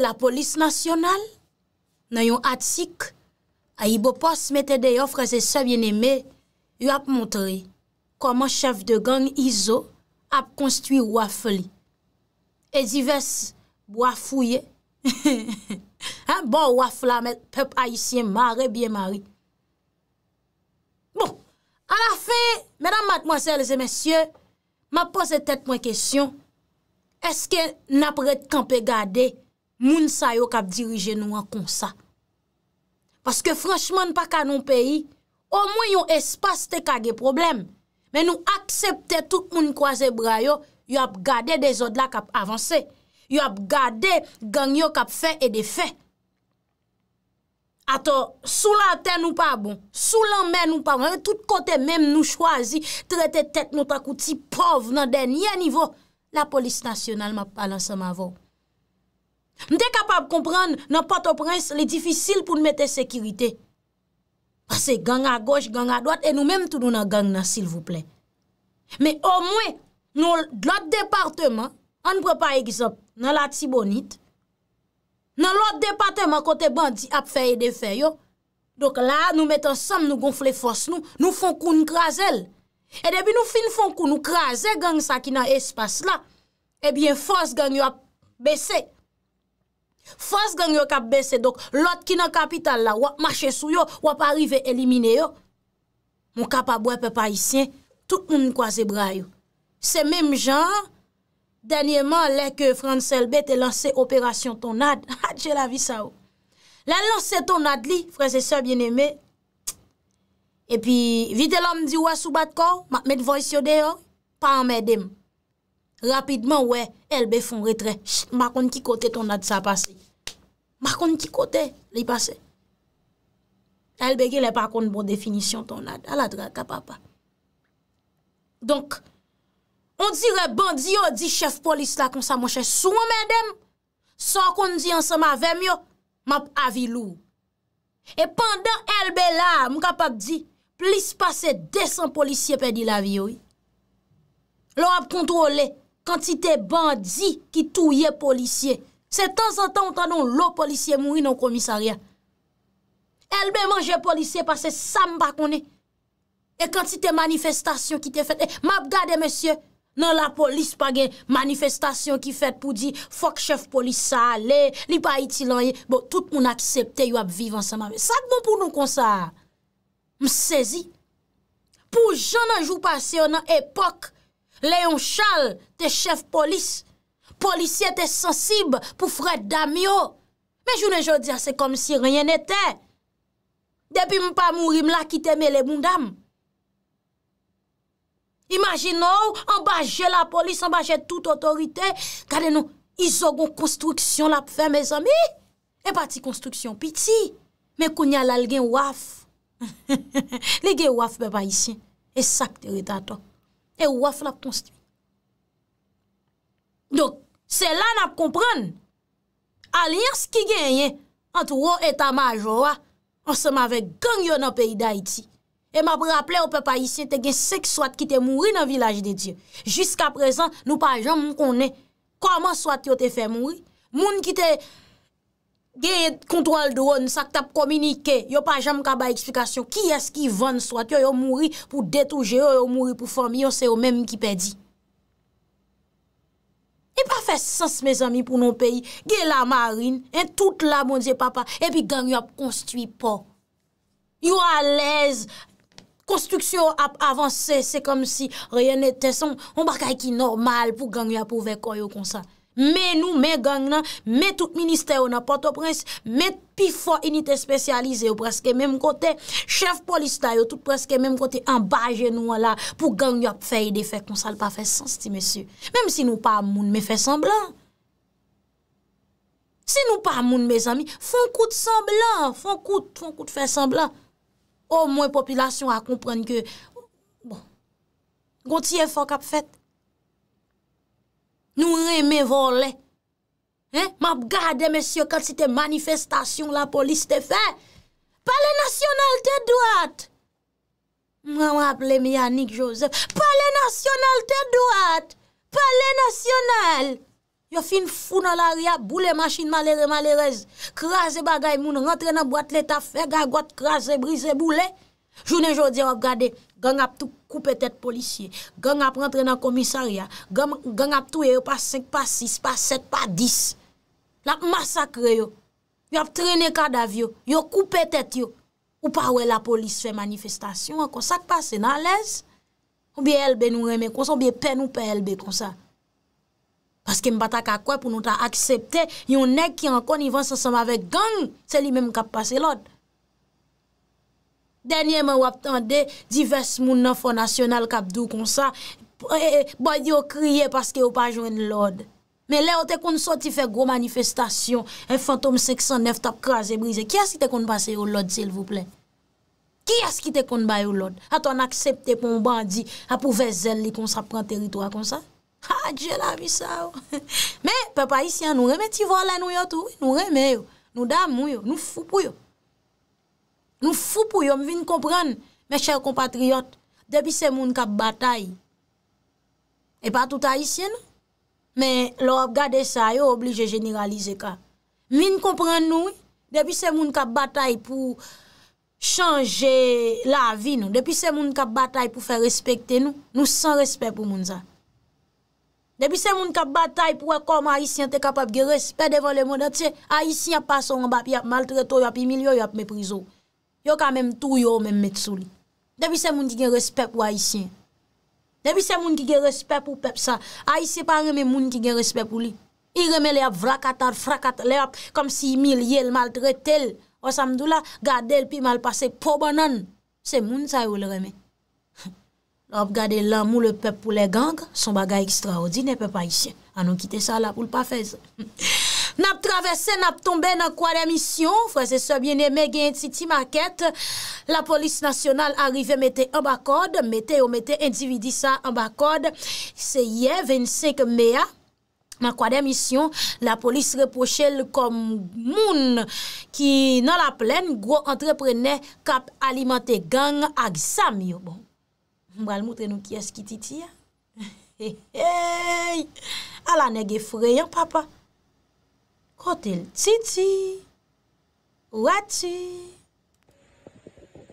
la polis nasyonal nan yon atik a yi bopos mette de yofre se sebyen eme yu ap montre koman chef de gang Iso ap konstwi waf li e zives waf ouye he he he bon waf bon, la met pep aisyen mare biye mari bon a la fe mèdam matmoasele zè mèsyè ma pose tèt mwen kesyon Eske na prete kanpe gade, moun sa yo kap dirije nou an konsa. Paske franchman pa kanon peyi, o mwen yon espas te kage problem. Men nou aksepte tout moun kwaze bra yo, yon ap gade de zod la kap avanse. Yon ap gade gang yo kap fe e de fe. Ator, sou lan ten nou pa bon, sou lan men nou pa bon, tout kote men nou chwazi, trete tet nou takouti pov nan denye nivou. la polis nasyonal ma palan sa ma vò. Mte kapab kompran nan pato prens, li difisil pou nou mette sekirite. Pase gang a goj, gang a doat, e nou menm tout nou nan gang nan, sil vouple. Me o mwen, nou lot departeman, an pou pa egzop, nan la tsi bonit, nan lot departeman kote bandi ap fèye de fèyo, dok la nou mette ansam nou gonfle fòs nou, nou fon kou nou krasel. E debi nou fin fon kou nou krasel, gang sa ki nan espas la, ebyen eh fons ganyo ap bese. Fons ganyo kap bese, donk lot ki nan kapital la, wap mache sou yo, wap arrive elimine yo. Moun kap abwepe pa isyen, tout moun kwa zebra yo. Se mem jan, denyeman leke Franselbet e lance operasyon tonad, jelavi sa yo. Le lanse tonad li, fransese bien eme, e pi vide lom di wa sou bat ko, mak met voysyo de yo, pa amedem. Rapidman wè, elbe fon retre. Chit, makon ki kote ton ad sa pase. Makon ki kote li pase. Elbe ki le pakon bon definisyon ton ad. Aladra kapapa. Donk, on dire bandi yo di chef polis la kon sa monshe. Sou mè dem, san kon di ansa ma vem yo, map avi lou. E pandan elbe la, mou kapak di, plis pase desan polisye pedi la vi yo. Lo ap kontrole, Kantite bandi ki touye polisye. Se tan san tan ou tan nou lo polisye mou yon komisaryan. Elbe manje polisye pase samba konen. E kantite manifestasyon ki te fete. E map gade monsye, nan la polis pa gen manifestasyon ki fete pou di fok chef polis sa ale, li pa iti lanye. Bo tout moun aksepte yon ap vivan sa mame. Sak moun pou nou konsa. M sezi. Pou jen anjou pase yon an epok. Leon Charles te chef polis. Polisye te sensib pou fred dam yo. Me jounen jodi ase kom si renyen ete. Depi m pa mouri m la ki teme le moun dam. Imagin nou, anbaje la polis, anbaje tout otorite. Kade nou izogon konstruksyon la pou fe, me zami. E pati konstruksyon piti. Me kounya la lgen waf. Le gen waf be pa isen. E sak te redato. E waf la pou ton stwi. Dok, se la la pou kompran. Aliyans ki genyen an tou wou eta majo wou, an se ma vek gangyo nan peyi da iti. E ma pou rapple ou pe pa isye te genye se ki swat ki te mouri nan vilaj de diyo. Jiska prezan, nou pa jom moun konen koman swat yo te fe mouri. Moun ki te... Ge kontwal dron sak tap kominike, yo pa jam kaba eksplikasyon, ki eski van swat, yo yo mouri pou detouje, yo yo mouri pou fami, yo se yo menm ki pedi. E pa fe sens me zami pou non peyi, ge la marin, e tout la moun diye papa, e pi gangyo ap konstuit po. Yo a lez, konstruksyon ap avanse, se kom si reyen ete son, on baka e ki normal pou gangyo ap pou vekoy yo konsan. Mè nou, mè gang nan, mè tout minister yo nan Port-au-Prince, mè pi fò inite spesyalize yo preske, mèm kote, chef polista yo tout preske, mèm kote, ambaje nou wala pou gang yo pfeye de fèk, monsal pa fè sens ti, mèsyou. Mèm si nou pa moun mè fè semblan. Si nou pa moun mè zami, fon kout semblan, fon kout, fon kout fè semblan. O mwen populasyon a komprende ke, bon, gontiye fò kap fèt. Nou reme volè. Mab gade, mesye, kal si te manifestasyon la polis te fè. Palè nasyonal te dwat. Mwen wap lè mi Yannick Joseph. Palè nasyonal te dwat. Palè nasyonal. Yo fin fou nan l'aria, boule machin malere, malerez. Krasè bagay moun, rentre nan boat leta fè, gagot krasè, brise, boule. Jounè jodi, mab gade. Gang ap tou koupe tèt polisye, gang ap rentre nan komisarya, gang ap tou yo pa 5, pa 6, pa 7, pa 10. La ap masakre yo, yo ap trene kada vyo, yo koupe tèt yo. Ou pa wè la polis fè manifestasyon an kon, sak pa se nan lèz. Ou biye elbe nou reme kon, ou biye pen nou pe elbe kon sa. Paske mbata kakwe pou nou ta aksepte, yon nek ki an kon yon vansan sam avek gang, se li menm kap pase lòd. Dènyè mè wap tande, divers moun nan fò nasyonal kapdou kon sa, eh, eh, boy di yo kriye paske yo pa jwen lòd. Mè lè o te kon sò ti fè gwo manifestasyon, e fantòm seksan nef tap kras e brize. Ki as ki te kon pase yo lòd, sèl vò plè? Ki as ki te kon bay yo lòd? A ton aksepte pou mbandi, a pou vezèl li kon sa pran teritòa kon sa? Ha, djè la oh. mi sa yo. Mè, pè pa isi an nou remè ti volè nou yotou? Nou remè yo, nou dam mou yo, nou foupou yo. Nou foupou yon, vin kompren, me chèr kompatriot, depi se moun kap batay, e pa tout haisyen nou, men lò gade sa yo oblige generalize ka. Vin kompren nou, depi se moun kap batay pou chanje la vi nou, depi se moun kap batay pou fè respekte nou, nou san respek pou moun zan. Depi se moun kap batay pou wè kom haisyen te kapap gire, se pè devan le moun, aisyen pa son wè bap, yap maltreto, yap imilyo, yap me prizo. Yo ka menm tou yo menm met sou li. Debi se moun ki gen respep ou pep sa. A isi pa reme moun ki gen respep ou li. I reme li ap vrakatar, frakat, li ap kom si mil ye l mal tre tel. O samdou la, gade l pi mal pase po banan. Se moun sa yo l reme. Lop gade l an mou l pep pou le gang, son bagay ekstraodine pep a isi. An nou kite sa la pou l pa fez. Nap travesse, nap tombe nan kwa demisyon, fwese sobye ne me gen titi ma ket, la polis nasyonal arrive mette an bak kode, mette ou mette individisa an bak kode, se ye 25 mea nan kwa demisyon, la polis repoche l kom moun ki nan la plen gwo antreprene kap alimante gang ak sam yo bon. Mwal moutre nou kyes ki titi ya. Hey, hey, ala ne ge froyan papa. Kote l tsi tsi, ou a tsi?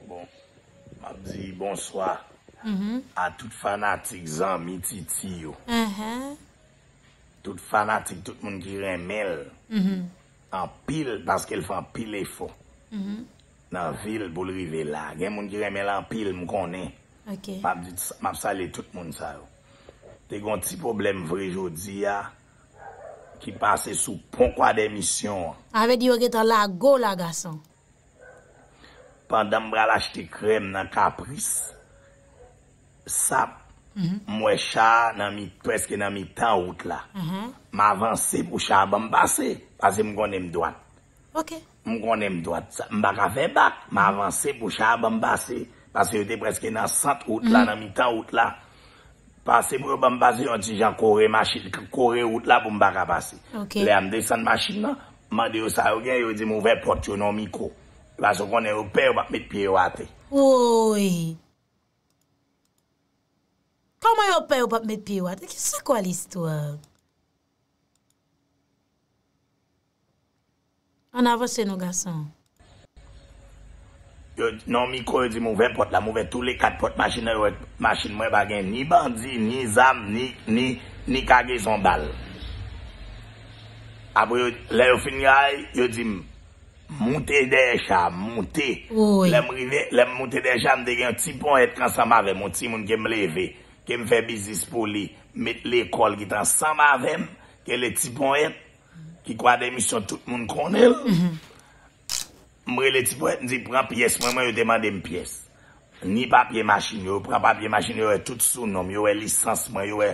Bon, m ap di bon soa. A tout fanatik zan mi tsi tsi yo. Tout fanatik, tout moun ki remel. An pil, paske l fan pil e fo. Nan vil pou l rive la. Gen moun ki remel an pil m konen. M ap sali tout moun sa yo. Te gonti problem vrejo di ya. Ki pase sou ponkwa demisyon. Avedi yo getan la go la gasan. Pandan mbra lachte krem nan kapris. Sap mhm. mwe chan nan mi, preske nan mi tan out la. Ma mhm. avanse pou chan bambase. Pase mgonem doan. Ok. Mgonem doan. Mbak aven bak. Ma mhm. avanse pou chan bambase. Pase yo te preske nan sat out la nan mi tan out la. Pase pou yo bambazi yon ti jan korey mashil ki korey out la pou mbaga pase. Ok. Le yon desan mashil nan, mande yo sa yon gen yo di mouvè pote yo nan miko. Baso konen yon pen yo bap met piye wate. Ouye. Koman yon pen yo bap met piye wate? Kese kwa li stwa? An avose nou gasan ou? yo nan mikon yo di mouvèm pot la mouvèm, tou le kat pot machin mwen bagèn, ni bandi, ni zam, ni kage son bal. Abou yo, le yo finyay, yo di, moutè deja, moutè, lem moutè deja mdegè yon tipon et transformave, mouti moun kem leve, kem fe bizis pou li, mit l'ekol ki transformavem, ke le tipon et, ki kwa demisyon tout moun konel, mhm. Mrele ti pou et mdi, pran piyes mwen, mwen yo demande m piyes. Ni papye masjin yo, pran papye masjin yo, yo e tout sou nom. Yo e lisans mwen, yo e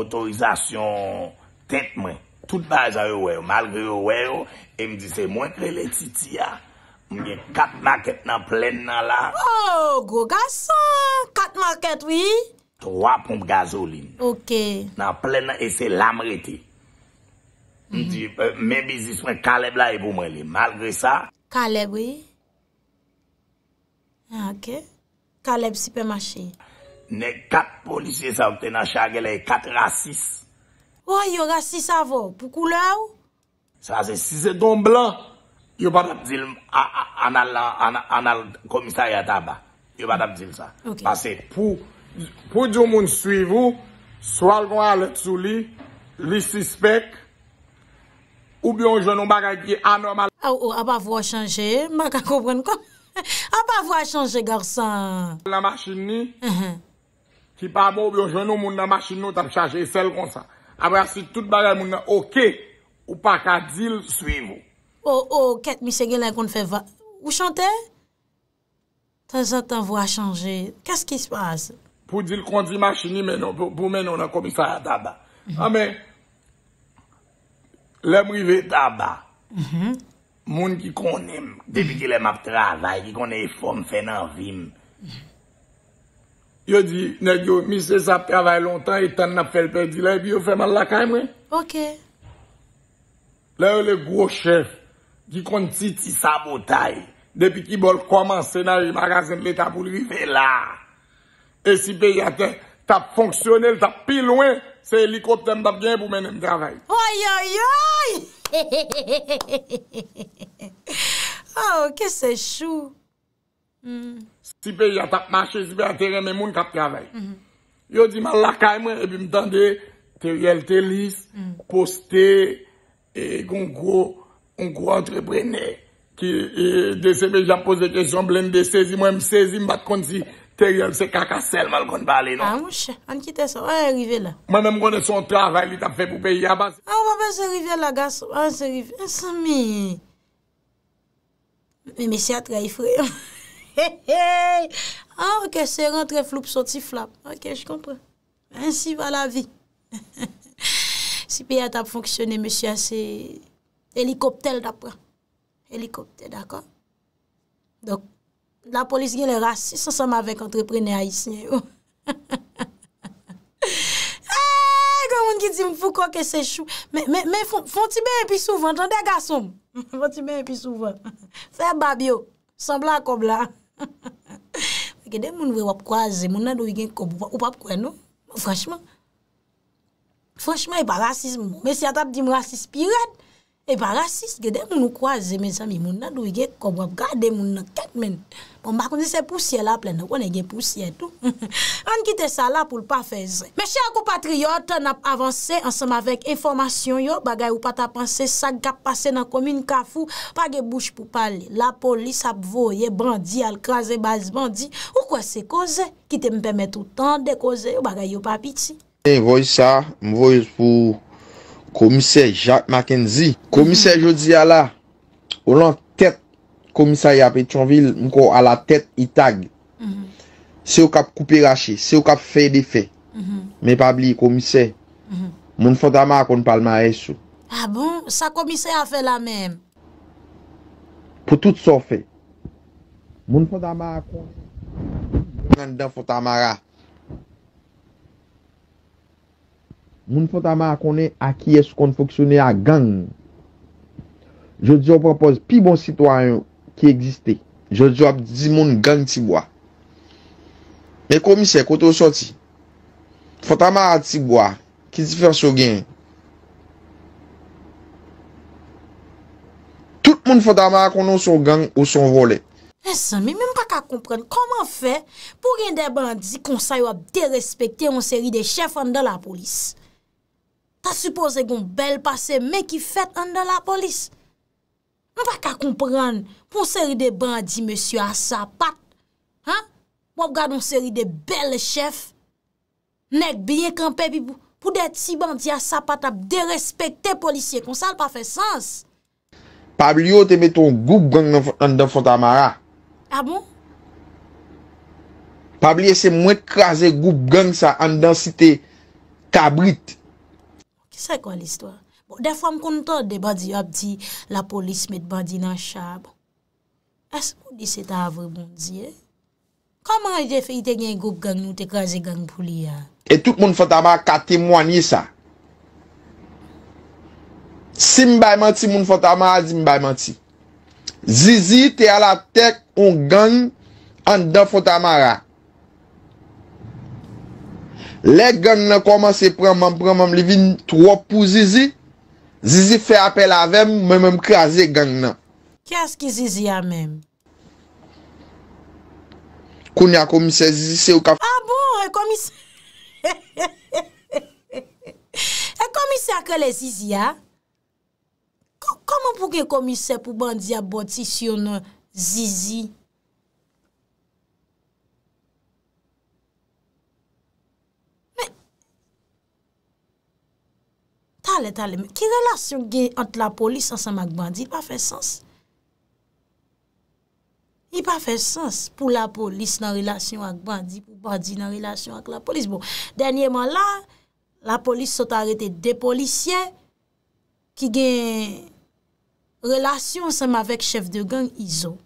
otorizasyon tent mwen. Tout bazan yo weyo, malgre yo weyo, e mdi se mwen krele ti ti ya. Mwen gen kat market nan plen nan la. Oh, go gasan! Kat market, oui! Troa pomp gazolin. Ok. Nan plen nan ese lam rete. Mdi, euh, mwen bi ziswen kalep la e pou mrele. Malgre sa... Kaleb wey? Ah, Ake? Kaleb sipe machi? Ne kat polisye sa vte na chagele kat rasis. Ou yo rasis sa vò? Pou kou la ou? Sa zè si zè don blan. Yo pat ap dil an al komisaryataba. Yo pat ap dil sa. Pase pou diyo moun sui vò swalvon al tuli li sispek ou biyon jounon bagay ki an normal Ah, ou, ou, a pa vwa chanje, ma ka koubren kon. A pa vwa chanje, garsan. La masjini, ki uh-huh. pa bo, biyon jenou moun nan masjini nou tam chanje, sel kon sa. Abra si tout bagay moun nan okey, ou pa ka dil, suy mou. Ou, ou, ket mi segye la kon fe va. Ou chante? Ta zan ta vwa chanje. Kas ki spase? Po dil kon di masjini menon, pou menon nan komisaya taba. A men, le mrive taba. Hmm hmm. Moun ki konen, depi ki lem ap travay, ki konen e fòm fè nan vim. Yo di, negyo, mi se sa travay lontan, e tan nap fè lperdi la, e pi yo fèman lakay mwen. Ok. La yo le gwo chef, ki kon titi sa botay, depi ki bol kwa manse nan e marazen leta pou li fè la. E si pe yate, ta fonksyonel, ta pi loin, se elikotem da bjen pou menen travay. Oye, oye, oye! Oh, ke se chou. Hmm. Si pe ya tap mache, si pe a teren men moun kap travay. Hmm. Yo di ma lakay mwen, epi mtande teriyel telis, hmm. poste, e gongro, gongro entreprenè, ki desebe japose ke son blen de sezi mwen, msezi mbat kondzi. Non? Ah, Te yon ah, se kakasel mal kon bali, non? A mouche, an kitè sa, wè yon rive la. Ma mèm konè son travè, li tap fè pou pe yon basi. A wè, wè se rive la, gaso, wè se rive. A sa mi... Mèmè si a traifre. A, ok, se rentre floup, soti flap. Ok, j kompre. A, ansi wè la vi. Si pe yon tap fonksyonè, mèmè si a se... Helikoptèl da pran. Helikoptèl, d'akon? Dok... La polis gen lè rasis ansanm avèk entreprenè a isnyè yo. Eh, kwa moun ki di m fukò ke sechou. Mè fonti ben epi souvan. Tande gasom? Fonti ben epi souvan. Fè babyo. Sambla kob la. Fèkè den moun wè wap kwa zè. Moun nan do yon gen kob wap kwa nou. Franchman. Franchman yon pa rasis moun. Mè si atap di m rasis. Piret. Piret. E pa rasis, ge de moun nou kwa ze, mes ami, moun nan dwe ge kobwa, ga de moun nan ket men. Pon bakon di se pousye la plen, wane gen pousye tou. An kite sa la pou l pa feze. Meshe akou patriyote, nap avanse ansama vek informasyon yo, bagay ou pa ta panse, sa gap pase nan komine kafou, pa ge bouche pou pale, la polis ap voye, bandi, al kraze, baz bandi, ou kwa se koze, kite mwen pemet ou tan de koze, ou bagay yo pa piti. Mwen voye sa, mwen voye pou... Komise Jacques Mackenzie, komise mhm. jodi ala, ou lan tet komise ya Petronville, mko ala tet itag, mhm. se ou kap koupi rache, se ou kap fey de fey, mhm. me pabli komise, moun fota ma akon palma esou. A ah bon, sa komise a fe la menm. Po tout so fey, moun fota ma akon, moun an dan fota ma akon. Moun fota ma akone a ki es kon foksyone a gang. Je di yo propose pi bon sitwayon ki egziste. Je di yo ap di di moun gang tibwa. Me komise kote ou soti. Fota ma atibwa ki di ferso gen. Tout moun fota ma akone ou son gang ou son role. Moun kaka kompren koman fe pou gen de ban an di kon sayo ap derespekte moun seri de chef an de la polis. Ta suppose goun bel pase men ki fet an de la polis. An va ka kompran pou sèri de bandi mèsyou a sapat. Ha? Mwap gade mwap sèri de bel chèf. Nèk biye kampe bi pou det si bandi a sapat ap de respet te polisye kon sa an pa fè sens. Pablio te meton goup gang an de Fontamara. A ah bon? Pablio se mwen krasè goup gang sa an de sitè Kabrit. Sa kon l'istwa? De fwa m kontor de badi ap di la polis met badi nan chab. As mou di se ta avre moun zi e? Koman e de fe ite nyen goup gang nou te kwa zi gang pou li ya? E tout moun fotama ka temwani sa. Si m bayman ti moun fotama a di m bayman ti. Zizi te ala tek ou gang an da fotamara. Le gang nan koman se pranman pranman li vin 3 pou zizi, zizi fe apel avem mwen mwen kre a zi gang nan. Kya ski zizi a menm? Koun ya komise zizi se ou ka f... A ah bo, e komise... E komise akal e zizi a? Koman pouke komise pou ban di abotisyon zizi? Ki relasyon gen ante la polis anseman ak bandi pa fe sens? I pa fe sens pou la polis nan relasyon ak bandi, pou bandi nan relasyon ak la polis. Bon, Denyèman la, la polis sot arete de polisyen ki gen relasyon anseman avèk chef de gang Iso.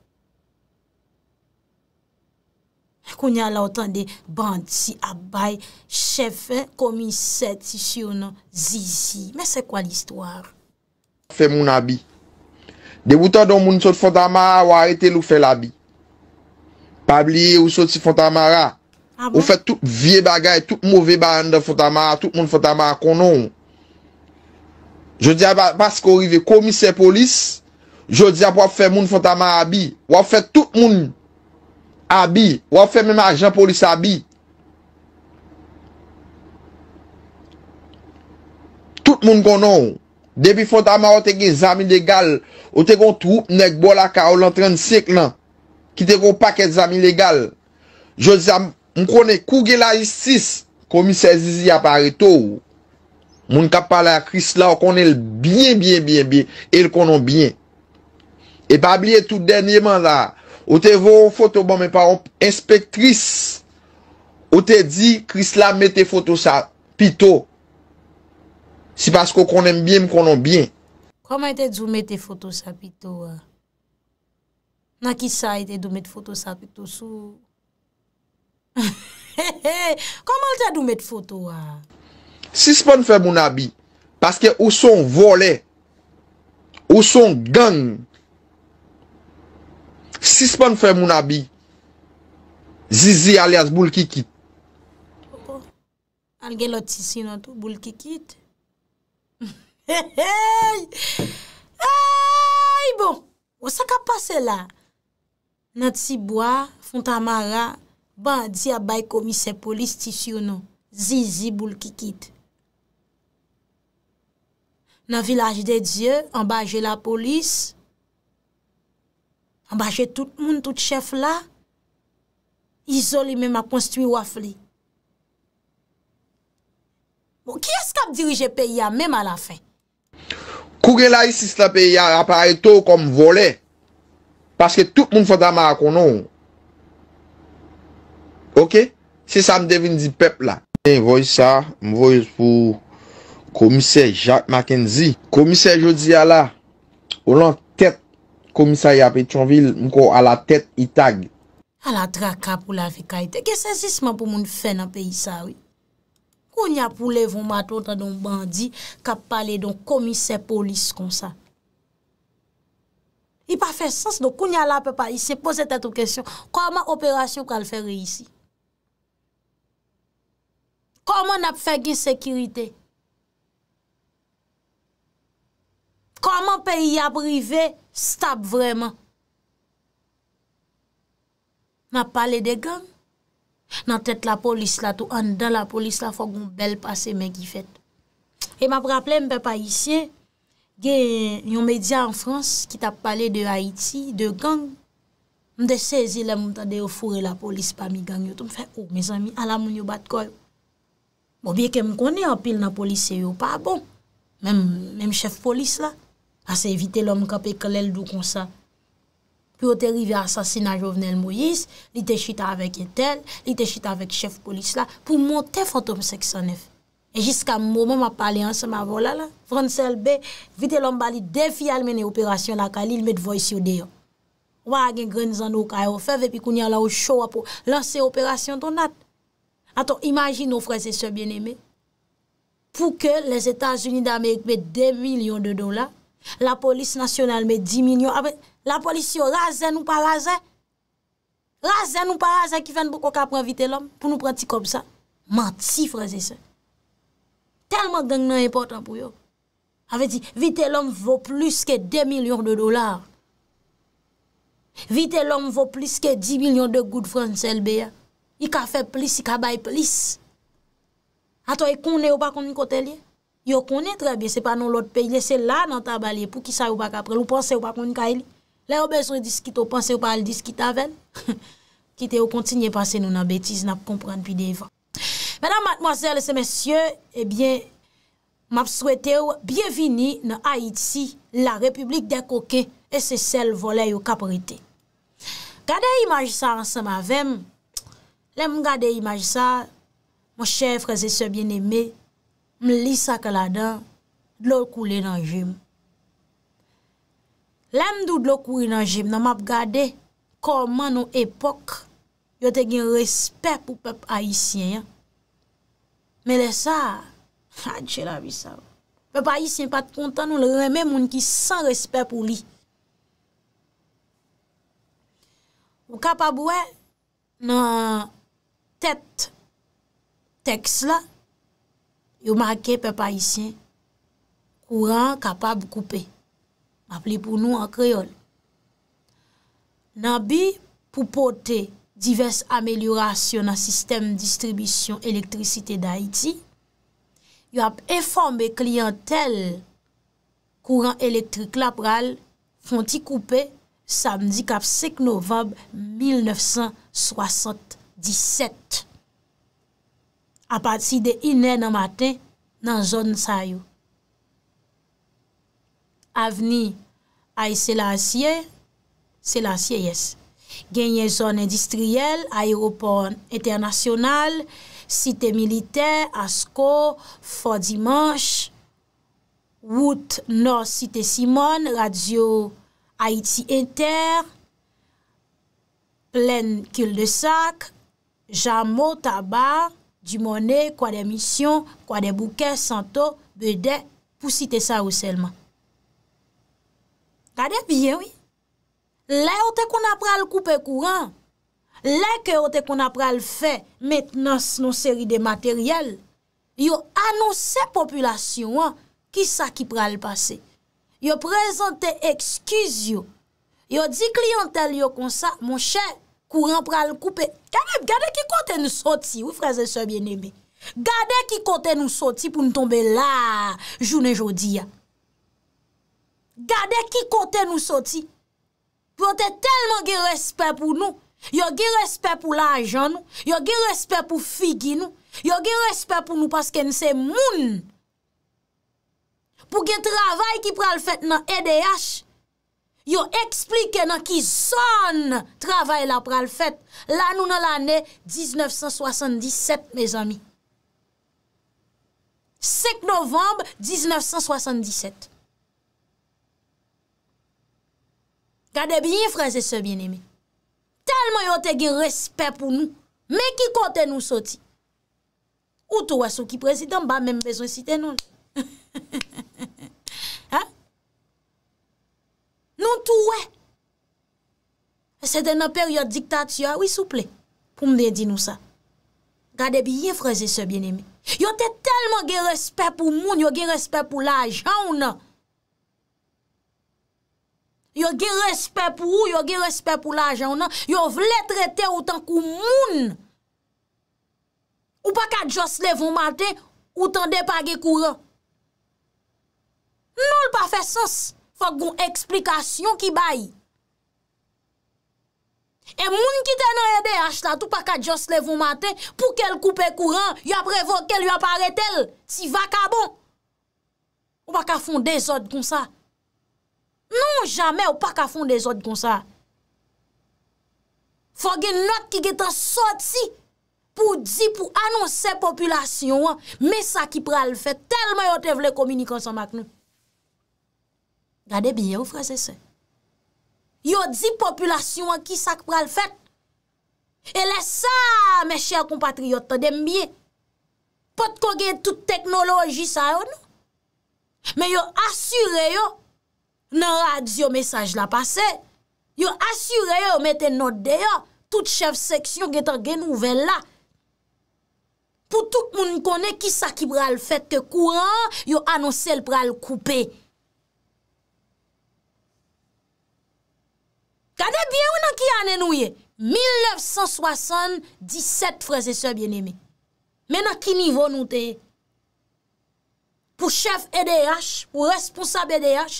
Koun ya la otan de banti, abay, chefe, eh, komise, tisyonon, zizi. Mè se kwa l'istwar? Fè moun abi. De boutan don moun sot Fanta Mara, waretel ou fè l'abi. Pabli ou sot si Fanta Mara. Ah bon? Ou fè tout vie bagay, tout mouvè ba an de Fanta Mara, tout moun Fanta Mara konon. Je di ap wap fè moun Fanta Mara abi. Wap fè tout moun. Abie, wap fè mèm ajan polis abie. Tout moun konon, depi fondament wote gen zami legal, wote kon troup nek bo la ka ou lantren sik lan, ki te kon pak gen zami legal. Je zan, moun konen kou gen la istis, komisè zizi apare tou. Moun kap pale a kris la, wakonel bien, bien, bien, bien, el konon bien. E pa blie tout denyeman la, Ou te vò foto ban mè pa, onp inspectris. Ou te di, kris la mè te foto sa pito. Si pasko konen mbien mkonon bien. Kwa mè te djou mè te foto sa pito wè? Na ki sa yte dò mè te foto sa pito sou? Kwa mè te dò mè te foto wè? Si s'pon fè moun abi, paske ou son vole, ou son gang. Sispan fè moun abi, zizi alias boul kikit. Opo, al gen loti si nou tou boul kikit. Hey, hey, hey, bon, wosak apase la? Nan ti boa, fonta mara, ban di abay komise polis ti si ou nou, zizi boul kikit. Nan vilaj de Diyo, ambaje la polis. Mba jè tout moun, tout chèf la, izole mè m a konstui waf li. Bon, ki as ka m dirije peya mè m a la fè? Kou gen la isis la peya, apare to kom volè, paske tout moun fò da m a akonon. Ok? Se sa m devin di pep la. M voy sa, m voy pou komise Jacques Mackenzie. Komise Jodya la, ou lant, Komisa ya Petronville mko a la tèt itag. A la traka pou la vekayte. Ge sèzisman pou moun fè nan peyi sa wè. Koun ya pou levon maton tan don bandi kap pale don komise polis kon sa. I pa fè sens nou. Koun ya la pepa, i se pose tèt ou kèsyon. Koman operasyon kal fè reysi? Koman ap fè giz sekirite? Koman peyi ap rivey? Stap vreman. Ma pale de gang. Nan tet la polis la tou. An dan la polis la fok moun bel pase men gifet. E ma praple mpe pa isye. Gen yon media an frans ki tap pale de Haiti, de gang. Mde sezi la mouta de yo fure la polis pa mi gang yot. Mfe ou oh, miz ami, ala moun yo bat koy. Mbo bie ke m koni apil na polis se yo pa bon. bon. Mem chef polis la. Ase evite lom kap e kelel dou konsa. Pi ou te rive asasina jovenel Moïse, li te chita avek etel, li te chita avek chef polis la, pou monte fantom 609. E jiska mouman ma pale anse ma vola la, Fransel B, evite lom bali defi almen e operasyon la ka li, il met voysi ou deyon. Ou agen grenzan nou ka e ofev, epi koun yan la ou chowa pou lanse operasyon ton nat. Aton, imajin nou frese se bieneme. Pou ke les Etats-Unis d'Amerik me de milyon de don la, La polis nasyonal me di milyon. Ah, la polis yo raze nou pa raze. Raze nou pa raze ki fen pou kwa ka pre vite lom. Pou nou pre ti kom sa. Ma ti freze se. Telman gen nan e portan pou yo. A ve di vite lom vwo plus ke 2 milyon de dolar. Vite lom vwo plus ke 10 milyon de gout fransel be ya. I ka fe plis, i ka bay plis. A to e kounen ou pa koni kote liye. Yo konen tre bie, se pa nan lot pe, lese la nan tabalye pou ki sa ou pa kapre, lou panse ou pa konen ka e li. Le yo bezre diski tou, panse ou pa al diski ta ven, kite yo kontinye panse nou nan betiz, nan pou komprende pi devan. Mèdame, mademoiselle, se mèsyè, ebyen, mab souwete ou, byèvini nan Haïti, la republik de koke, e se sel volè yo kapre te. Gade imaj sa ansa ma vem, lem gade imaj sa, mò chèvre, zè sè byen emè, m li sak la dan, dlòl kou li nan jim. Lèm dòl dlòl kou li nan jim, nan map gade, kòman nou epok, yote gen respèp pou pèp aisyen. Mè le sa, fadjè la vi sa. Pèp aisyen pat kontan nou, lè remè moun ki san respèp pou li. Ou kapabouè, nan tèt teks la, yo manke pe pa isyen, kouran kapab koupe, mapli pou nou an kreol. Nan bi pou pote, divers ameliorasyon nan sistem distribisyon elektrisite da iti, yo ap eforme kliyantel kouran elektrik la pral, fon ti koupe samdi kap 5 novem 1977. A pati de inè nan matè, nan zon sa yo. Avni ay selansye, selansye yes. Genye zon endistriyel, aeropon internasyonal, site militer, asko, fò dimanj, wout, nos, site simon, radio Haiti Inter, plèn kül de sak, jamot, tabar, Du mone, kwa de misyon, kwa de bouke, santo, bedè, pou site sa ou selman. Kade biye wè? Lè ou te kon ap pral koupe kouran, lè ke ou te kon ap pral fè, met nan se non seri de materyel, yo anonsè populasyon wè, ki sa ki pral pase. Yo prezante ekskiz yo, yo di kliyantel yo konsa, mon chè, pou an pral koupe. Kanyep, gade ki kote nou soti, wifreze se bien eme. Gade ki kote nou soti pou nou tombe la, joun e jodi ya. Gade ki kote nou soti, pou an te telman ge respet pou nou. Yo ge respet pou la anjon nou, yo ge respet pou figi nou, yo ge respet pou nou paske nou se moun. Pou ge travay ki pral fèt nan EDH, Yo explike nan ki son travay la pral fèt. Lanou nan l'anè, 1977, me zami. Sek novemb, 1977. Gade bi yon fraze se bien emi. Talman yo te gen respect pou nou. Me ki kote nou soti. Ou tou aso ki prezident, ba menm bezon siten nou. Ha ha ha ha. Non tou wè. Se de nan per yon diktat yon, wè souple. Pou mde di nou sa. Gade bi yon freze se bien emi. Yon te telman gen respè pou moun, yon gen respè pou la ajan ou nan. Yon gen respè pou ou, yon gen respè pou la ajan ou nan. Yon vle trete ou tan kou moun. Ou pa ka Josley von Marte, ou tan de pa ge kou ron. Non l pa fe sos. Fòk goun eksplikasyon ki bay. E moun ki tenan yedè yach la, tout pa ka dios levon mate, pou ke l koupe kouran, yon prevo ke l yon pare tel, si vakabon. Ou pa ka fondè zot kon sa. Non jame ou pa ka fondè zot kon sa. Fòk gen not ki getan sot si, pou di, pou anonsè populasyon an, me sa ki pral fè, telman yon te vle komunikansan mak nou. Gade biye ou frasesen? Yo di populasyon an ki sak pral fet? Ele sa, me chèr kompatriyot, ta dem biye. Pot kogue tout teknoloji sa yo nou? Me yo asyre yo nan radio mesaj la pase. Yo asyre yo meten note de yo, tout chèv seksyon getan gen nouvel la. Po tout moun kone ki sak pral fet te kouran, yo anonsel pral koupey. Kade biye ou nan ki ane nou ye? 1977, freze se biene mi. Men nan ki nivou nou te ye? Pou chef EDH, pou responsable EDH,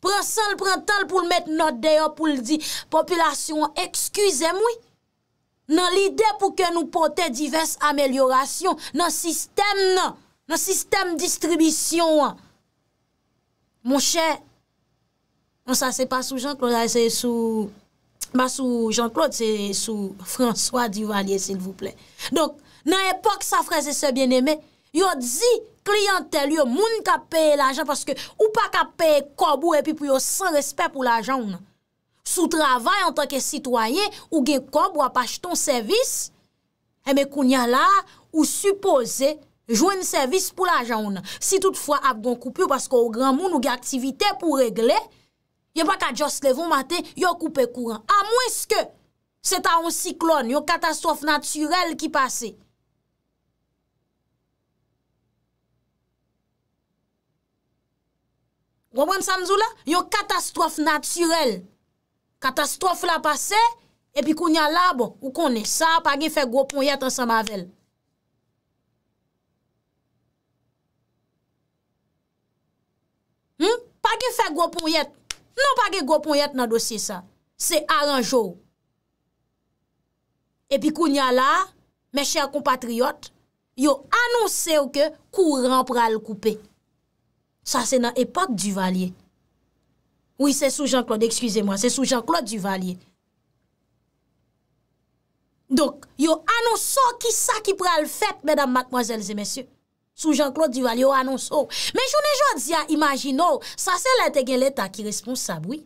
pran sol, pran tal pou l mette not deyo pou l di, populasyon, ekskuze moui, nan lide pou ke nou pote diverse amelyorasyon, nan sistem nan, nan sistem distribisyon. Mon chè, Non sa se pa sou Jean-Claude, ba sou Jean-Claude, se sou François Duvalier, s'il vous plaît. Donk, nan epok sa fraise se bien-aimé, yo di klientel yo moun ka peye l'ajan paske ou pa ka peye kobou epi pou yo san respèp pou l'ajan. Sou travay an tanke sitwaye ou ge non. kobou apache ton servis, eme eh koun ya la ou suppose joen servis pou l'ajan. Non. Si toutfwa ap gon koupi ou paske ou gran moun ou ge aktivite pou regle, Yon pa ka jost levon maten, yon koupe kouran. A mweske, se ta on siklon, yon katastrof naturel ki pase. Wabwen samzou la? Yon katastrof naturel. Katastrof la pase, epi koun yon labo, ou konen sa, pa gen fè gwo pon yet an sa mavel. Hmm? Pa gen fè gwo pon yet. Non pa ge gopon yet nan dosye sa, se aranjou. E pi kou nyala, me chèr kompatriot, yo annonsè ou ke kou rampra l koupe. Sa se nan epak Duvalier. Ou se sou Jean-Claude, ekskize mwen, se sou Jean-Claude Duvalier. Donk, yo annonsè ou ki sa ki pra l fèt, mèdam, mèdèm, mèdèm, mèdèm, mèdèm, mèdèm, mèdèm. sou Jean-Claude Duvalier ou anons ou. Men jounen joun diya, imajin ou, sa se lente gen l'Etat ki responsaboui.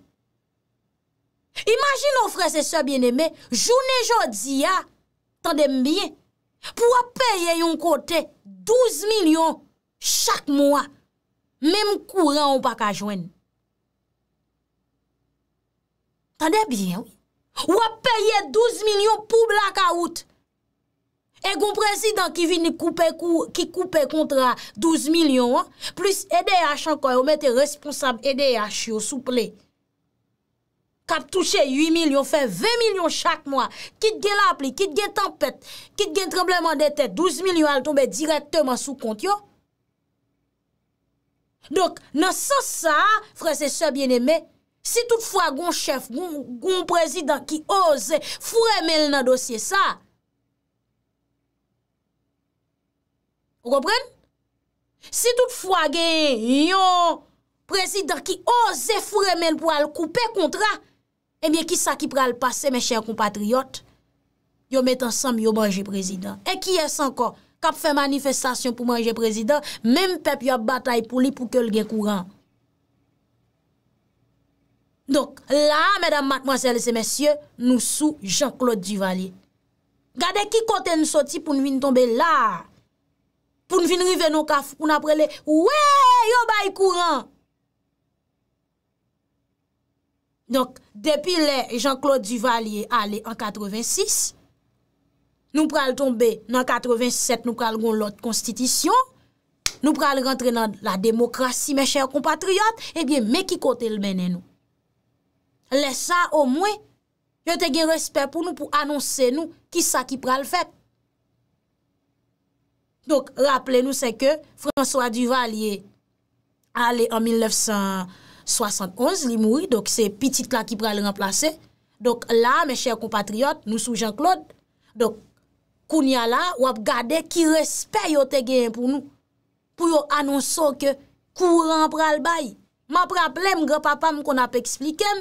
Imajin ou fre se se bieneme, jounen joun diya, tande mbiye, pou wap peye yon kote 12 milyon chak mwa, mem kouren ou pa ka jwen. Tande mbiye ou, wap peye 12 milyon pou blaka oute. E goun prezidant ki vini koupe kontra 12 milyon, plus EDH anko, yo mette responsable EDH yo souple. Kap touche 8 milyon, fe 20 milyon chak mwa, kit gen lapli, kit gen tempet, kit gen trembleman dete, 12 milyon al tombe direktman sou kont yo. Donk, nan sa sa, frese se biene me, si tout fwa goun chef, goun prezidant ki oze, fwo remel nan dosye sa, Repren, si tout fwa gen yon prezident ki ose fwere men pou al koupe kontra, emye eh ki sa ki pral pase men chèr kompatriot, yo met ansam yo manje prezident. E ki es anko, kap fwe manifestasyon pou manje prezident, mem pep yo batay pou li pou ke l gen kouran. Donk, la, medan matmansel se mesye, nou sou Jean-Claude Duvalier. Gade ki kote nou soti pou nou vin tombe la? pou nou vinrive nou kaf pou nou aprele, wè, yo bayi kouran. Donk, depi le Jean-Claude Duvalier ale en 86, nou pral tombe nan 87, nou pral goun lot konstitisyon, nou pral rentre nan la demokrasi, mè chèr kompatriot, eh mè ki kote l menè nou. Le sa, ou mwen, yo te gen respect pou nou pou anonsè nou ki sa ki pral fèk. Donk, rappele nou se ke François Duval yé ale en 1971 li mouri, donk se pitit la ki pral remplase. Donk la, me chèr compatriote, nou sou Jean-Claude, donk, kounia la wap gade ki respè yo te gen pou nou. Pou yo anonson ke kou ran pral bay. Ma pral plem grapapam kon ap eksplikem.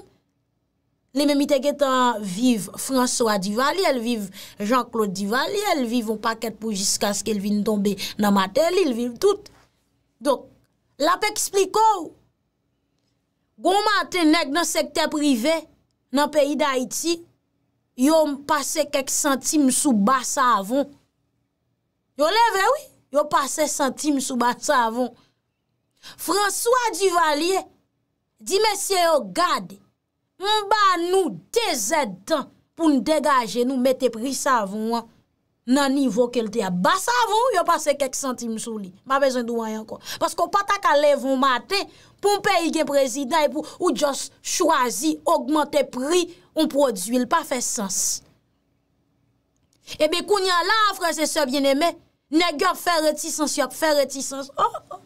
Le mèmite getan vive François Di Valli, el vive Jean-Claude Di Valli, el vive un paket pou jiska sk el vine tombe nan mater li, el vive tout. Dok, la pek expliko ou. Gon mater neg nan sekte privè, nan peyi d'Haïti, yo m'passe kek centime sou basa avon. Yo leve ou, yo passe centime sou basa avon. François Di Valli, di mèmite yo gade, mba nou te zed dan pou nou degaje, nou mete pri savon nan nivou ke lte a basavon, yo pase kek santim sou li, mba bezan dou wanyan kon, pasko patak alevou maten, pou mpe yi gen prezidant, ou jos chwazi, augmente pri, ou produil pa fe sens. Ebe koun yon lafre se sebyen eme, negyo fe reti sens, yop fe reti sens, oh, oh.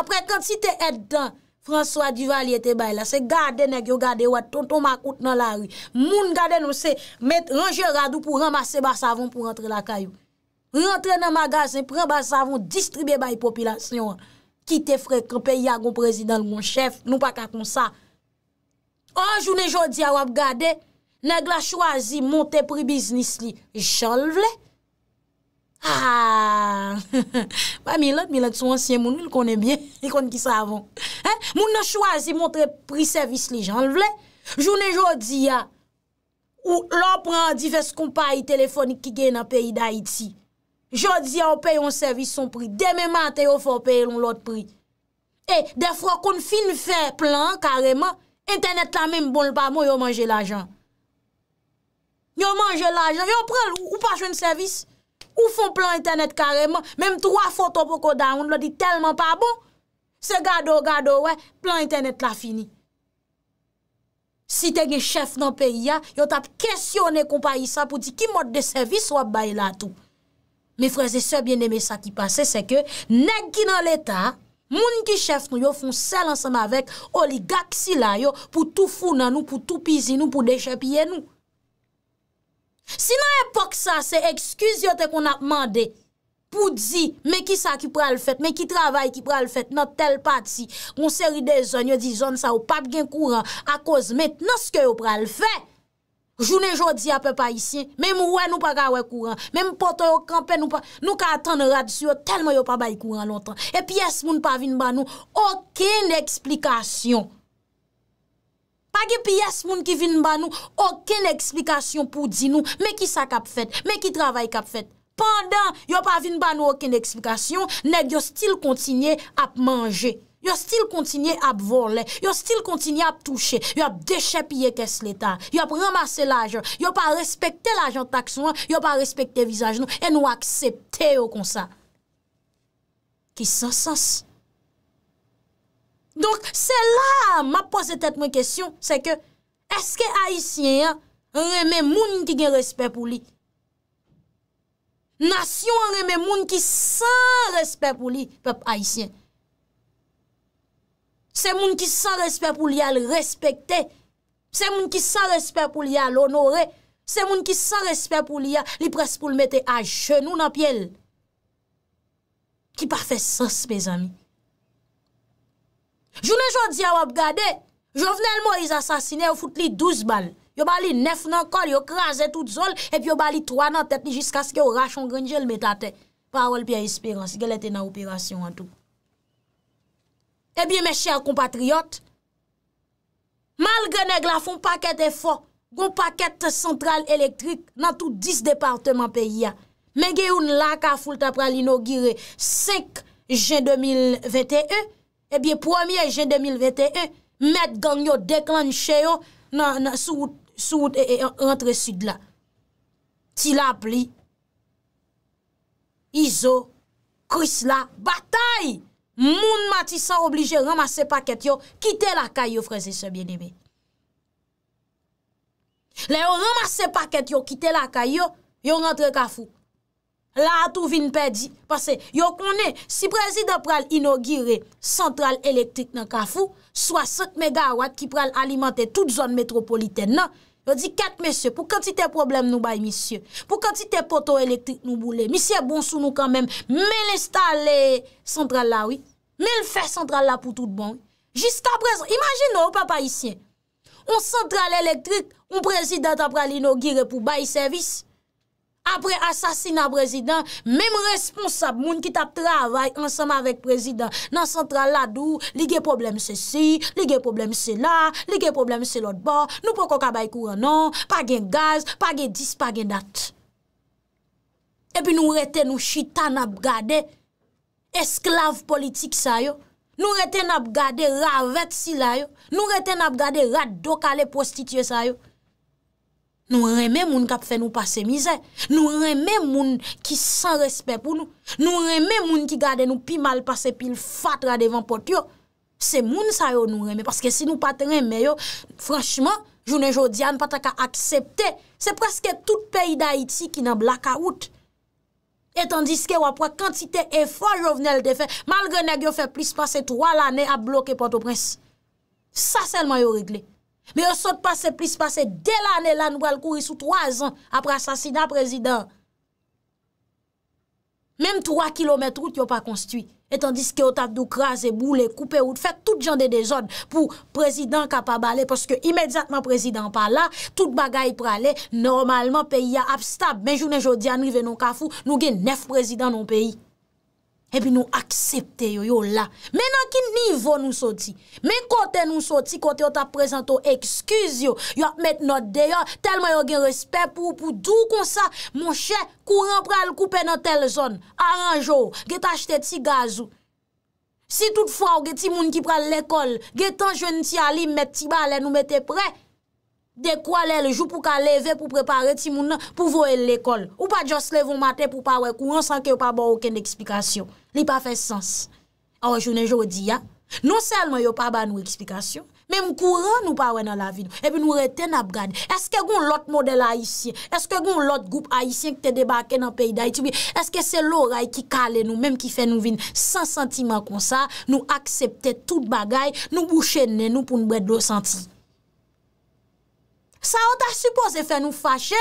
apre konti te edan, François Duvalier te bay la, se gade neg yo gade wad, ton ton makout nan la ri. Moun gade nou se met ranger radou pou ramase basavon pou rentre la kayou. Rentre nan magase, pren basavon, distribe bay populasyon wad. Ki te frek, peyi agon prezidal moun chef, nou pata kon sa. Anjoune jodi a wab gade, neg la chwazi monte pri biznis li, jolvle. Haaa, ah! pa mi lèd, mi lèd sou ansyen moun, mi lèd konè bie, konè ki sa avon. Moun nou chwazi montre pri-servis li jan vle. Jounè jodi ya, ou lò pran divers koumpayi telefonik ki gen a peyi da Haiti. Jodi ya, ou pey yon servis son pri. Deme matè, ou fò pey yon lot pri. E, defro kon fin fè plan kareman, internet la mèm bon l'pamo, yon manje l'ajan. Yon manje l'ajan, yon pran ou pa chwen servis. Ou fon plan internet kareman, menm 3 foto pou koda yon, lodi telman pa bon. Se gado, gado, wey, plan internet la fini. Si te gen chef nan peyi ya, yo tap kesyon e kompayi sa pou di ki mod de servis wap bay la tou. Me freze se bien eme sa ki pase, se ke negi nan l'Etat, moun ki chef nou yo fon sel ansama vek oligak si la yo pou tou foun nan nou, pou tou pizi nou, pou deche piye nou. Si nan epok sa, se ekskuz yo te kon ap mande pou di, me ki sa ki pral fèt, me ki travay ki pral fèt, nan tel pati, moun seri de zon, yo di zon sa ou pap gen kouran, a koz men, nan se yo pral fèt, jounen jodi apè pa isyen, men mou wè nou pa kawè kouran, men mou poto yo kampè nou pa, nou ka atan nan radisyon, telman yo pa bay kouran lontan. E pi es moun pa vin ban nou, oken eksplikasyon. bagi piyes moun ki vin ban nou, oken eksplikasyon pou di nou, men ki sa kap fet, men ki travay kap fet. Pendan, yo pa vin ban nou oken eksplikasyon, neg yo stil kontinye ap manje, yo stil kontinye ap vole, yo stil kontinye ap touche, yo ap deche piye kes letan, yo ap ramase la jen, yo pa respekte la jen tak son, yo pa respekte vizaj nou, e nou aksepte yo kon sa. Ki sans sens. Donk se la ma pose tet mwen kesyon, se ke eske Aisyen ya reme moun ki gen respet pou li. Nasyon reme moun ki san respet pou li, pep Aisyen. Se moun ki san respet pou li al respekte, se moun ki san respet pou li al onore, se moun ki san respet pou li al li pres pou l mette a jenou nan pyele. Ki pa fe sas pe zami. Jounè jò di a wap gade, jò vnen l mò iz asasine ou fout li 12 bal. Yo bali 9 nan kol, yo kraze tout zol, epi yo bali 3 nan tetni jiska skè ou rachon grenjèl metate. Parol pi eh a espéransi, gelete nan operasyon an tou. Epi mè chèr compatriot, mal genè glafon paket e fò, gon paket central elektrik nan tout 10 departement peyi a. Mè genè l akafoul tapra l inogire 5 jen 2021, Ebyè, eh premier je 2021, met gangyo deklan cheyo souwout rentre sud la. Tila pli, izo, kris la, batay! Moun mati sa oblige ramase paket yo, kite la kayo freze se bienebe. Le yo ramase paket yo, kite la kayo, yo rentre kafou. La a tou vin pedi. Pase, yo konen, si prezident pral inogire central elektrik nan kafou, 60 MW ki pral alimante tout zon metropolitene nan, yo di 4 mesye, pou kantite problem nou bay misye, pou kantite poto elektrik nou boule, misye bon sou nou kanmen, men installe central la, oui, men fè central la pou tout bon, jiska prezident, imajin nou papayisyen, ou central elektrik, ou prezident pral inogire pou bay servis, apre asasina prezident, mem responsab moun ki tap travay ansama vek prezident nan sentral la dou, li gen problem se si, li gen problem se la, li gen problem se lot ba, nou pou koka bay kou anan, non? pa gen gaz, pa gen dis, pa gen dat. E pi nou rete nou chita nap gade, esklave politik sa yo, nou rete nap gade ravet si la yo, nou rete nap gade rad do ka le prostitye sa yo. Nou reme moun kap fe nou pase mize, nou reme moun ki san respet pou nou, nou reme moun ki gade nou pi mal pase pil fat la devan pot yo. Se moun sa yo nou reme, paske si nou pat reme yo, franchman, jounen jo diyan pata ka aksepte, se preske tout peyi da Haiti ki nan blaka out. Etan diske wapwa kantite efwa jovenel de fe, mal geneg yo fe plis pase 3 lane a bloke pot o prens. Sa selman yo regle. Me yo sot pase, plis pase, del ane la nou al kouri sou 3 an apre asasina prezident. Mem 3 kilometre oud yo pa konstuit. Etan diske yo taf dou kraze, boule, koupe oud, fet tout jan de dezon pou prezident kapabale. Poske imedjatman prezident pa la, tout bagay prale, normalman peyi ya abstab. Menjoune jodi anri ve non kafou, nou gen nef prezident non peyi. epi nou aksepte yo yo la, menan ki nivou nou soti, men kote nou soti, kote yo ta prezento oh, ekskuz yo, yo ap met not de yo, telman yo gen respet pou pou dou kon sa, monshe, kouran pral koupe nan tel zon, aranjou, get achete ti gazou, si toutfwa ou get ti moun ki pral lekol, get anjwen ti alim, met ti balen ou mette pre, Dè kwa lè lè jou pou ka leve pou prepare ti moun nan pou vò lè lè kol. Ou pa jòs lè vò mate pou pa wè kouan sanke yo pa bò ouken de eksplikasyon. Li pa fè sens. A wè jounen jò di ya. Non selman yo pa bò nou eksplikasyon. Mè mou kouan nou pa wè nan la vin. E pi nou reten ap gade. Eske goun lot model haisyen? Eske goun lot goup haisyen ki te debake nan peyda iti bi? Eske se lò ray ki kale nou mèm ki fè nou vin? San sentiman kon sa, nou aksepte tout bagay, nou bouchen nen nou pou nou bè dò senti. Sa ou ta suppose fè nou fache?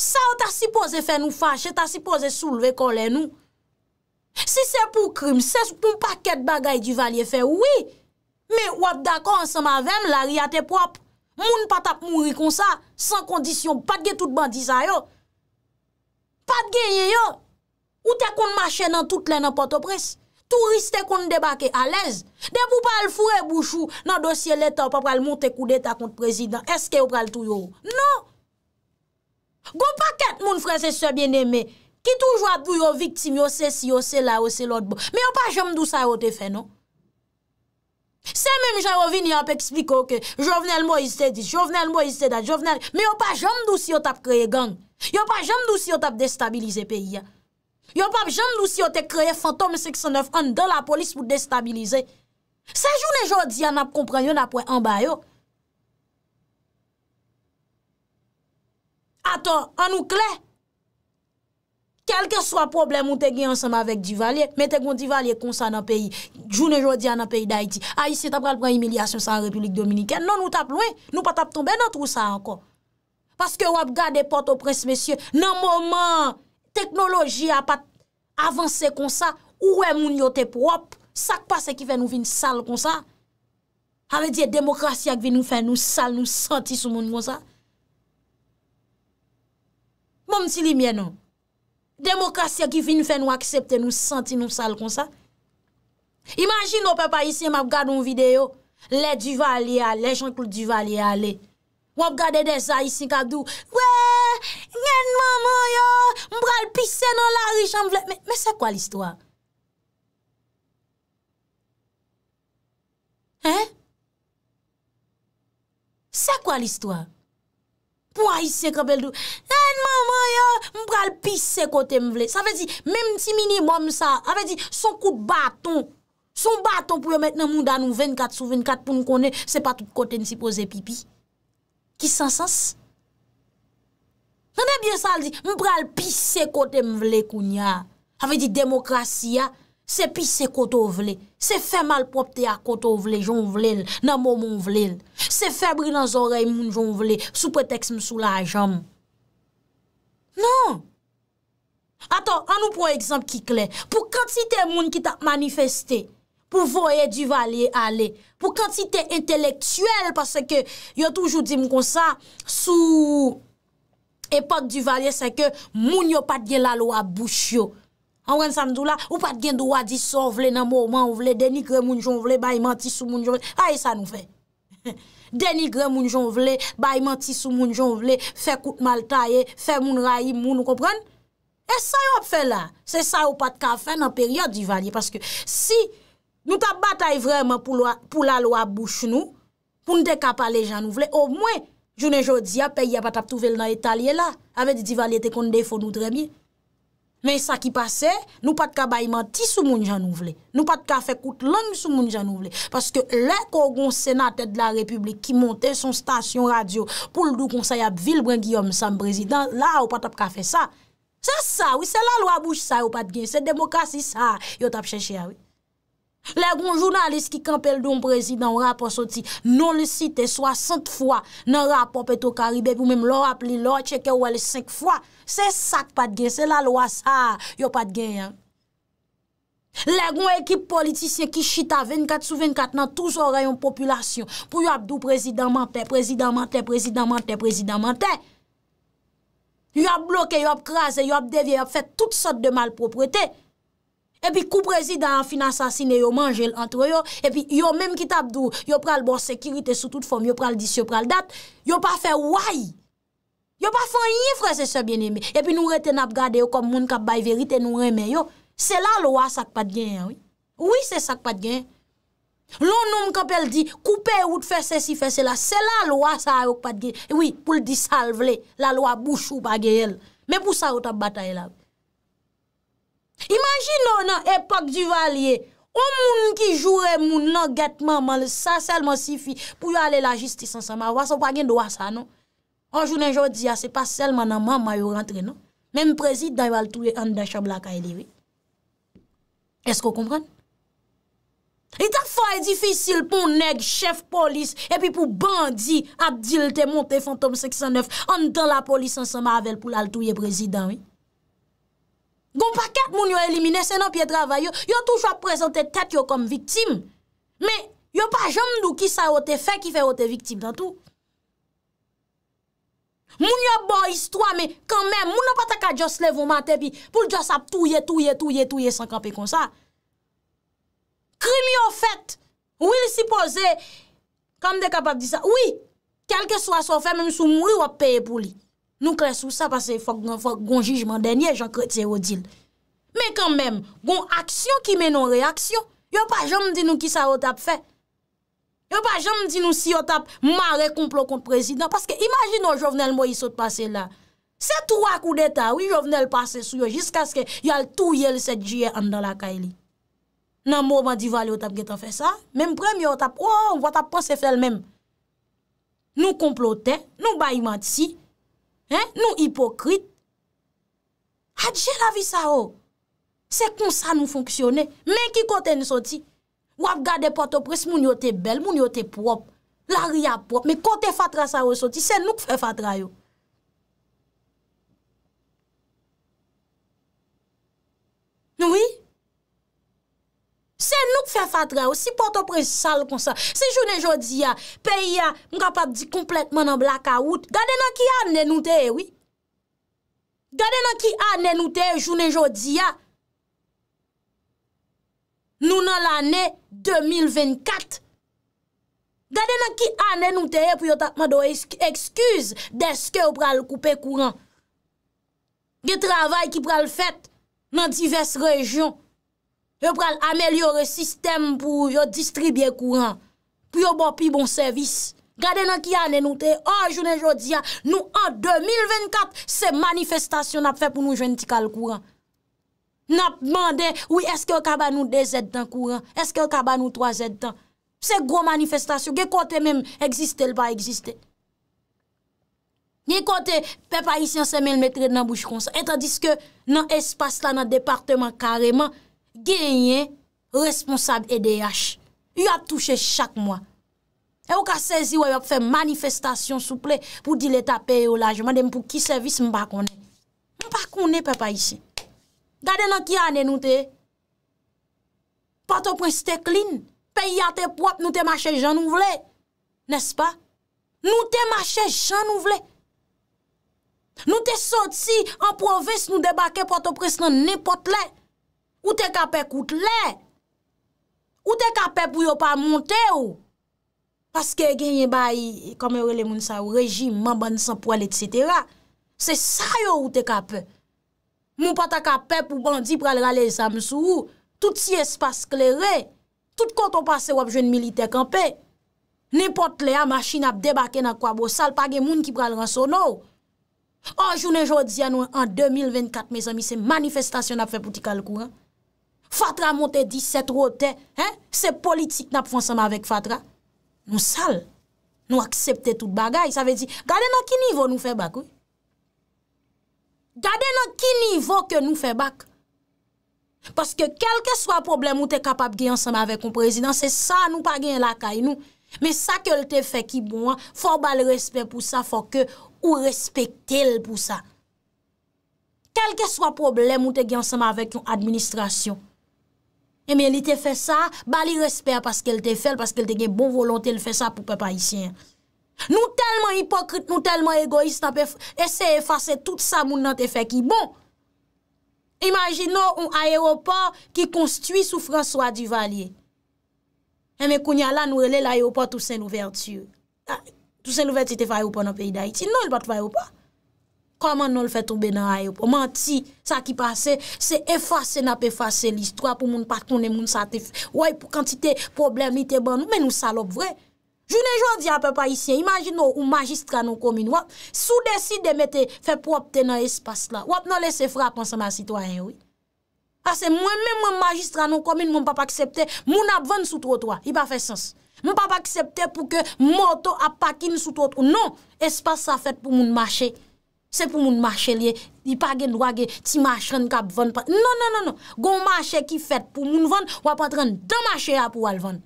Sa ou ta suppose fè nou fache? Ta suppose souleve kon lè nou? Si se pou krim, se pou mpa ket bagay di valye fè? Oui, me wap dako an se ma vem, la ria te prop. Moun patap mwiri kon sa, san kondisyon, patge tout bandisa yo. Patge ye yo, ou te kon mache nan tout lè nan potopresse? tou riste kon debake alez, deb ou pa al fure bouchou nan dosye leta ou pa pral monte kou deta kont prezident, eske ou pral tou yo ou? Non! Gou pa ket moun frese se bieneme, ki tou jwa dwi yo viktim, yo non? se si, yo se la, yo se lot bo, me yo pa jom dou sa yo te fe non? Se menm jay rovin yon pe ekspliko ke, jow venel mou iste dis, jow venel mou iste dat, jow venel, me yo pa jom dou si yo tap kreye gang, yo pa jom dou si yo tap destabilize peyi ya. Yon pa ap jan lousi yo te kreye fantom 69 an dan la polis pou destabilize. Se joun e jodi an ap kompran, yon ap wè an bayo. Aton, an nou kle. Kelke swa problem ou te gen ansema vek Divalye, mè te kon Divalye konsan an peyi. Joun e jodi an an peyi d'Aiti. A yisi tap pral pran emilyasyon sa Republik Dominiken. Non nou tap lwen, nou pa tap tombe, non trou sa ankon. Paske wap gade pot o prens mesye, nan mouman. Teknoloji a pat avanse kon sa, ouwe moun yote prop, sak pa se ki ven nou vin sal kon sa. Hame diye demokrasya ki ven nou fe nou sal nou santi sou moun moun sa. Moun ti li mwen nou. Demokrasya ki ven nou fe nou aksepte nou santi nou sal kon sa. Imanjine ou pe pa isi mab gade ou videyo, le duvali a le, le janklou duvali a le. Wap gade de sa isi kabdou. Wè, njen moun moun yo, mbral pisè nan la richa mvle. Mè, mè se kwa l'istwa? Hè? Se kwa l'istwa? Pwa isi kabdou? Njen moun moun yo, mbral pisè kote mvle. Sa vezi, mèm ti mini moun sa, sa vezi, son kout baton. Son baton pou yo metnen moun danou 24 sou 24 pou nou konen, se pa tout kote nsi pose pipi. ki sansans. Nanè byè sa l di, moun pral pise kote m vle kounya. Ave di demokrasiya, se pise kote vle, se fè mal popte ya kote vle, joun vle l, nan moun moun vle l. Se fè brin an zorey moun joun vle, sou preteks m sou la jom. Nan! Aton, an nou prou eksem ki kler, pou kante si te moun ki ta manifestè, pou voye du valye ale. Pou kantite entelektuel, parce ke yo toujou di mkon sa, sou epak du valye, se ke moun yo pat gen la lo a bouch yo. Anwen san dou la, ou pat gen dou a di son vle nan mouman vle, deni gre moun jon vle, bayi manti sou moun jon vle, aye sa nou fe. Deni gre moun jon vle, bayi manti sou moun jon vle, fe kout malta ye, fe moun rayi moun, ou kompren? E sa yo ap fe la. Se sa yo pat ka fe nan peryode du valye, parce ke si... sa y vreman pou la lo ap bouch nou, konde de kap a le jan ou vle, ou mwen, jounen jodi a peyi a pat ap touvel nan etalye la, avè di divalite konde defo nou dremye. Men sa ki pase, nou pat ka bayman ti sou moun jan ou vle, nou pat ka fekout loun sou moun jan ou vle, paske le kogon senatèd la republik ki monte son stasyon radio pou ldou konsay ap vil brin giyom sam brezidant, la ou pat ap ka fe sa. Sa sa, wè, se la lo ap bouch sa ou pat gen, se demokasi sa, yo tap chèchè a wè. Lè goun jounalist ki kampel doun prezidant ou rapor soti, nou le site 60 fwa nan rapor peto karibè pou mèm lò ap li lò, cheke ou alè 5 fwa. Se sak pat gen, se la lò sa, yo pat gen. Lè goun ekip politisyen ki chita 24 sou 24 nan touz ou rayon populasyon pou yo ap dou prezidant mantè, prezidant mantè, prezidant mantè, prezidant mantè. Yo ap bloke, yo ap krasè, yo ap devye, yo ap fè tout sot de malpropretè. epi kou prezident finanse asine yo manje l antre yo, epi yo menm ki tabdou, yo pral bon sekirite sou tout fom, yo pral disyo pral dat, yo pa fe woy, yo pa fanyifre se se bieneme, epi nou reten ap gade yo kom moun kap bay verite nou reme yo, se la lwa sak pat gen, oui se sak pat gen, loun noum kap el di, koupe ou te fese si fese la, se la lwa sa a yok pat gen, oui pou ldi sal vle, la lwa bou chou pa ge el, me pou sa yo tab bata el ap, Imagin nou nan epak du valye, ou moun ki jure moun nan gatman man, sa selman sifi pou yo ale la jistis ansama. Wa sa wak gen dowa sa, non? Anjounen jodi ya, se pa selman nan man mayo rentre, non? Mem prezid dayo altouye andan chabla ka eleve. Esko kompran? Itak fay di fisil pou neg chef polis epi pou bandi abdilte monte fantom 609 andan la polis ansama avel pou lal touye prezidant, oui? Gon pa ket moun yo elimine, senon piye dravay yo, yo tou chwa prezante tet yo kom viktim. Me, yo pa jom nou ki sa ote fe ki fe ote viktim tan tou. Moun yo bon histwa, me, kan men, moun an pata ka djos lev ou mante pi, pou l djos ap touye, touye, touye, touye, sankanpe kon sa. Krim yo fet, will si pose, kam de kapak di sa, oui, kelke swa sou fe, moun sou mou yi wap peye pou li. Nou kle sou sa pase fok gon fok gon jijman denye, jan kret se odil. Me kan mem, gon aksyon ki menon reaksyon, yo pa jom di nou ki sa otap fe. Yo pa jom di nou si otap, ma rekomplo kont prezident, paske imajin nou jovenel mwen yisot pase la. Se tou akou deta, wou jovenel pase sou yo, jiska se ke yal tou yel setjiye andan la ka e li. Nan mou mandi vali otap getan fe sa, men pre mi otap, oh, wou otap pas se fel men. Nou komplote, nou bayman ti si, Nou hipokrite. Adje lavi sa ou. Se kon sa nou fonksyone. Men ki kote nou soti. Wap gade patopres moun yote bel, moun yote prop. La ria prop. Men kote fatra sa ou soti. Se nou kfe fatra yo. Nou yi? Se nouk fe fatre ou, si porto pre sal kon sa, se jounen jodi ya, peyi ya, mkapap di kompletman an blaka wout, gade nan ki ane nou te e, wii? Gade nan ki ane nou te e jounen jodi ya? Nou nan l ane 2024? Gade nan ki ane nou te e pou yo tatman do eskuse deske ou pral koupe kouran? Ge travay ki pral fet nan divers rejyon, yo pral amelyore sistem pou yo distribye kouran, pou yo bopi bon servis. Gade nan ki ane nou te, an oh, jounen joudia, nou an 2024, se manifestasyon nap fe pou nou jwen ti kal kouran. Nap mande, oui eske yo kaba nou 2 zet dan kouran, eske yo kaba nou 3 zet dan. Se gro manifestasyon, gen kote menm, egziste l pa egziste. Gen kote, pe pa isyan se menm metre nan bouj kon sa, etan diske nan espas la nan departeman kareman, genyen responsable EDH. Y ap touche chak mwa. E ou ka sezi e wè y ap fè manifestasyon souple pou dile tapè yo lajman dem pou ki servis mpa konen. Mpa konen pepa isi. Gade nan ki ane nou te? Porto prens te klin. Peyi a te prop nou te mache jan ou vle. Nes pa? Nou te mache jan ou vle. Nou te sot si an proves nou debake porto pres nan ne pot le. Nes pa? Ou te kape koute lè? Ou te kape pou yo pa monte ou? Paske genye bayi, kame rele moun sa ou, rejim, mamban, sanpoual, etc. Se sa yo ou te kape. Moun pata kape pou bandi pral ralè samsou ou, tout si espase klerè, tout konton pase wap jwen militek anpe. Nipote lè a machin ap debake na kwa bo, salpage moun ki pral ranso nou. An jounen joun di anou, an 2024, mes ami se manifestasyon ap fe pou ti kal kou an. Fatra monte 17 roten, se politik na pou fonsama vek Fatra. Nou sal, nou aksepte tout bagay. Sa ve di, gade nan ki nivou nou fe bak? Gade nan ki nivou ke nou fe bak? Paske kelke swa problem ou te kapap gey ansama vek yon prezident, se sa nou pa gen lakay nou. Me sa ke lte fe ki bon, fò bal respekt pou sa, fò ke ou respektel pou sa. Kelke swa problem ou te gey ansama vek yon administrasyon, Eme, eh, li te fe sa, bali resper paske el te fel, paske el te gen bon volonte, li fe sa pou pe pa isyen. Nou telman hipokrit, nou telman egoist, anpe ese efase tout sa moun nan te fe ki bon. Imagino un aéroport ki konstui sou François Duvalier. Eme, eh, kounya la nou rele l'aéroport ou sen nouverti yo. Ah, Tousen nouverti te fe aéroport nan peyi da iti, nou il bat fe aéroport. Koman nou l fè toube nan ayo pou manti sa ki pase, se efase na pefase l istwa pou moun patounen moun satif. Ouay pou kantite problemite ban nou, men nou salop vre. Jounen joun di apè pa isye, imajin nou ou magistran nou komine wap, sou desi de mette fè pou opte nan espase la. Wap nou lese fra ponsan la sitwa en woy. Ase mwen mwen magistran nou komine moun pa pa aksepte, moun ap ven sou trotwa, i pa fè sens. Moun pa pa aksepte pou ke moto apakine sou trotwa, non, espase sa fèt pou moun mache. Se pou moun mache liye, ipa gen wage ti mache an kap van pa. Non, non, non, non. Gon mache ki fet pou moun van, wap atren dan mache a pou wale van.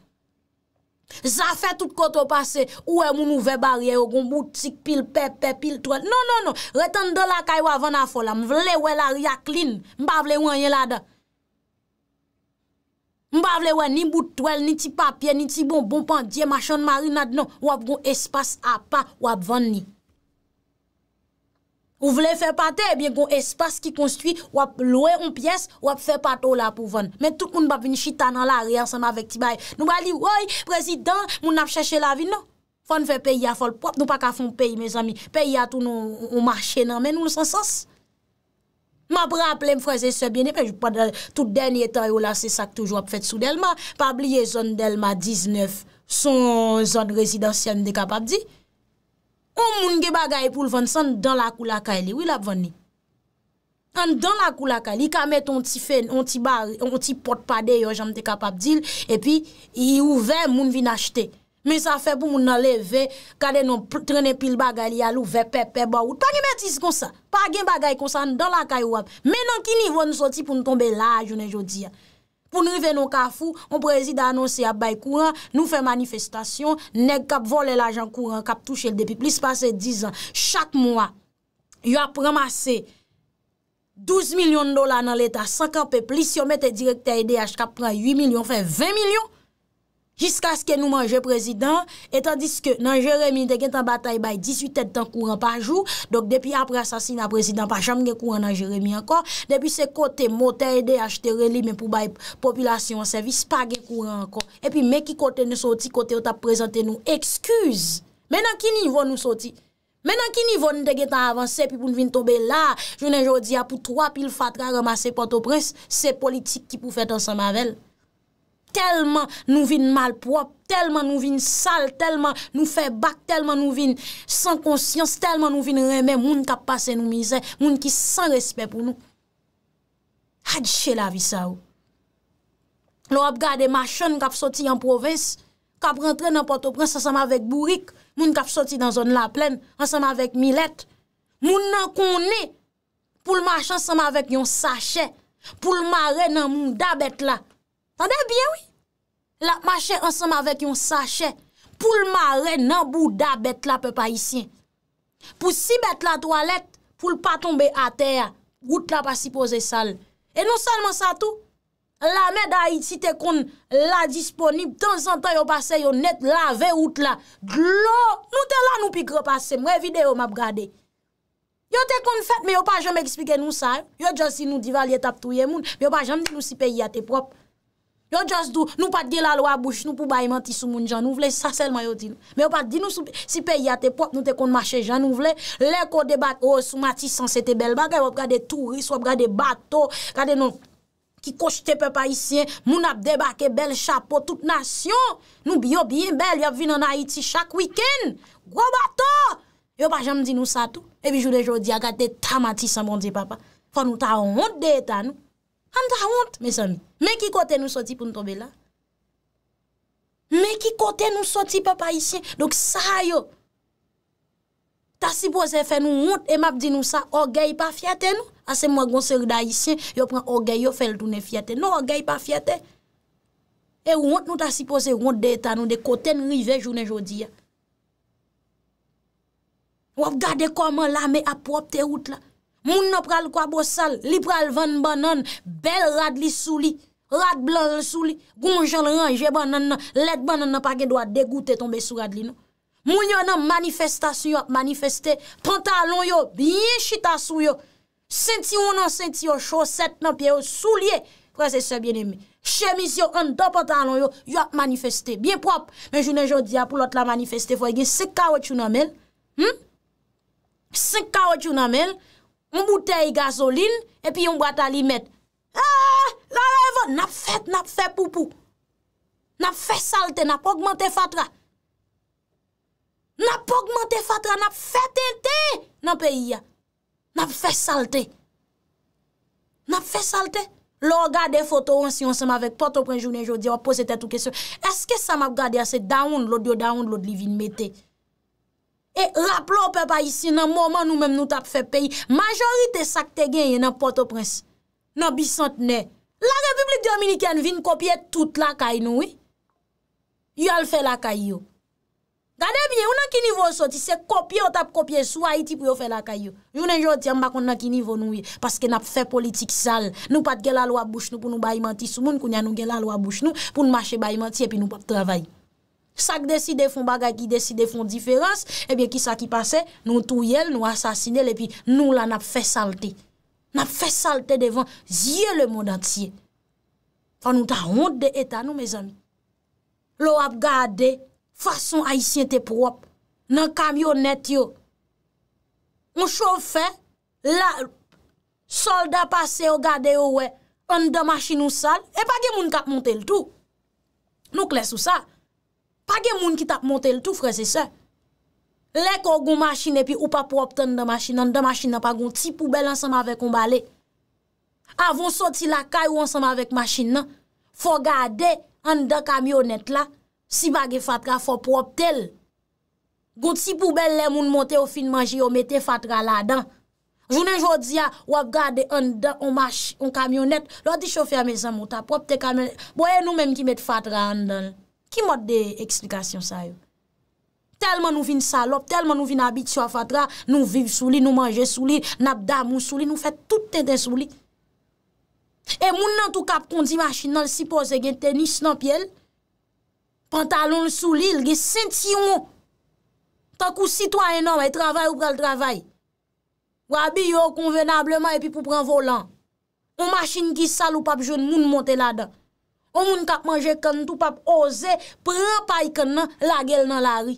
Za fet tout koto pase, ouwe moun ouve barye yo, gon bout sik pil, pe, pe, pil, twel. Non, non, non. Retan do la kay wap van a fola, mvle wè la ria klin, mbavle wè yon yelada. Mbavle wè ni bout twel, ni ti papye, ni ti bon, bon pan, diye mache an marinad non, wap gon espas a pa wap van ni. Ou vle fè patè, ebyen eh goun espas ki konstuit wap louè yon piyes wap fè patè ou la pou von. Men tout moun bab vini chitanan la re ansan ma vek ti baye. Nou bali, woy, prezidant, moun ap chèche la vin non? nou. Fon fè peyi a fol pop, nou pa ka fon peyi, mes amy, peyi a tou nou marchè nan men, nou nou san sens. Mabra oh ap lèm fwè zè sè bjenè, mwen jupan tout denye tan yo la se sak touj wap fèt sou Delma. Pabliye zon Delma 19, son zon rezidansyen de kapabdi. On moun ge bagay pou l van san dan lakou lakay li. Ou il ap van ni? An dan lakou lakay li, ka met on ti fe, on ti bar, on ti potpade yo, janm te kapap dil, epi, yi ouve, moun vin achete. Men sa fe pou moun aleve, kade nou trenne pil bagay li, alou vepepe, baout. Pa gen beti si konsa. Pa gen bagay konsa, an dan lakay wap. Men an ki nivou an soti pou nou tombe la, jone jodi ya. pou nou ven nou kafou, ou prezida anonsi ap bay kouran, nou fe manifestasyon, neg kap vole l'ajan kouran, kap touche l depi, plis pase 10 an, chak mwa, yo ap ramase, 12 milyon dola nan leta, 5 an pe plis, yo mette direkta IDH e kap pran 8 milyon, fe 20 milyon, Jiska aske nou manje prezident, etan diske nan jeremi te gen tan batay bay 18 etan kouran pa jou, dok depi apre asasina prezident pa chanm gen kouran nan jeremi ankon, depi se kote motay de achete relime pou bay populasyon an servis pa gen kouran ankon. Epi me ki kote nou soti kote ou ta prezante nou, ekskuz, menan ki nivou nou soti? Menan ki nivou nou te gen tan avanse pi pou nou vin tobe la, jounen jodi apou 3 pil fatra ramase pato pres, se politik ki pou fet ansan mavel? telman nou vin malprop, telman nou vin sal, telman nou fe bak, telman nou vin san konsyans, telman nou vin reme, moun kap pase nou mizè, moun ki san respè pou nou. Hadjè la vi sa ou. Lo ap gade machan kap soti yon provins, kap rentre nan porto prens, ansama vek bourik, moun kap soti dan zon la plen, ansama vek milet, moun nan konè, pou l'machan ansama vek yon sachè, pou l'mare nan moun dabet la. Tande biye ouy? la machè ansèm avèk yon sachè pou l marè nan bouda bet la pe pa isyen pou si bet la toalet pou l pa tombe a ter gout la pa si pose sal e nou sanman sa tou la med a iti te kon la disponib tan san tan yo pase yo net la ve gout la glò nou te lan nou pi kropase mwen vide yo map gade yo te kon fèt me yo pa jèm eksplike nou sa yo jèm si nou dival yet ap tou ye moun me yo pa jèm di nou si pe yate prop Yo just do, nou pat ge la lo a bouch, nou pou bayman ti sou moun jan, nou vle, sa sel ma yo di nou. Me yo pat di nou sou, si peyi a te pop, nou te kon mache jan, nou vle, le ko debak, o oh, sou mati san se te bel bagay, wap gade turis, wap gade bato, gade nou ki kosh te pe pa isyen, moun ap debake bel chapo, tout nasyon. Nou bi yo bi en bel, yo ap vin an Haiti chak wikend, gwa bato. Yo pat jan mdi nou sa tou, e bi jule jodi a gade ta mati san bondi papa, fa nou ta onde etan nou. Mwen ki kote nou soti pou nou tobe la? Mwen ki kote nou soti pou pa isye? Donk sa yo Ta sipose fè nou mwen E map di nou sa Ogey pa fiyate nou? Ase mwen gonser da isye Yo pren ogey yo fèl tou ne fiyate Non ogey pa fiyate E mwen nou ta sipose mwen de ta nou De kote nou rive jounen jodi ya Mwen gade koman la me apop te out la Moun nan pral kwa bo sal, li pral van ban nan, bel rad li sou li, rad blan sou li, goun jen ran je ban nan nan, let ban nan nan, pake dwa degoute tonbe sou rad li nan. Moun yo nan manifestasyon, manifesté, pantalon yo, biye chita sou yo, senti ou nan senti yo, choset nan piye yo, sou liye, prase se bien eme. Chemis yo, an do pantalon yo, yo manifesté, biye prop, men jounen joun diya pou lot la manifesté, foye gen se kawè chou nan men, se kawè chou nan men, moun bouteille gazoline, epi yon batali met, aaa, la la evo, nap fèt, nap fèt poupou, nap fèt salte, nap ogmante fatra, nap ogmante fatra, nap fèt ente, nan pe yia, nap fèt salte, nap fèt salte, lò gade foto an si yon seman vek, poto pren jounen jodi, wap pose tè tou kesyon, eske saman gade ase daoun, lò diyo daoun, lò diyo li vin mette, E rap lò pe pa isi nan mouman nou men nou tap fe peyi. Majorite sakte genye nan Port-au-Prince. Nan bisante ne. La Republik Dominikyan vin kopye tout la kay nou we. Yo al fe la kay yo. Gade biye, ou nan ki nivou so ti se kopye ou tap kopye sou Haiti pou yo fe la kay yo. You nenjou ti ambak ou nan ki nivou nou we. Paske nap fe politik sal. Nou pat gela lwa bouch nou pou nou bayi manti. Sou moun koun ya nou gela lwa bouch nou pou nou mache bayi manti epi nou pat travayi. Sak desi defon bagay ki desi defon diferans, ebyen ki sa ki pase, nou tou yel, nou asasine, lepi nou la nap fe salte. Nap fe salte devan zye le moun antsye. Fa nou ta honte de etan nou, me zami. Lou ap gade, fason a yisye te prop, nan kamyon net yo. Mou choufe, la solda pase yo gade yo we, an damashi nou sal, eba gen moun kap monte l'tou. Nou kles ou sa, Pa gen moun ki tap monte l tout fre se se. Lèk ou goun mashine pi ou pa prop ten de mashine, an de mashine pa goun ti poubel ansam avek ou balè. Avon soti la kay ou ansam avek mashine nan, fo gade an de kamyonet la, si bagè fatra fo prop tel. Goun ti poubel lè moun monte ou fin manji, ou mette fatra la dan. Jounen jodi ya, wap gade an de ou kamyonet, lò di chofi a mezan mouta, prop te kamyonet. Boye nou menm ki mette fatra an dan lè. Ki mod de eksplikasyon sa yo? Telman nou vin salop, telman nou vin abit sou afatra, nou viv sou li, nou manje sou li, nabda moun sou li, nou fet tout ten ten sou li. E moun nan tou kap kondi machin nan si pose gen tenis nan piel, pantalon sou li, gen senti ou moun. Tan kou sitwa enom, e travay ou pral travay. Wabi yo konvenableman epi pou pran volan. Moun machin ki sal ou pap joun moun monte la dan. Ou moun kap manje kan tou pap oze, pran pay kan nan la gel nan la ri.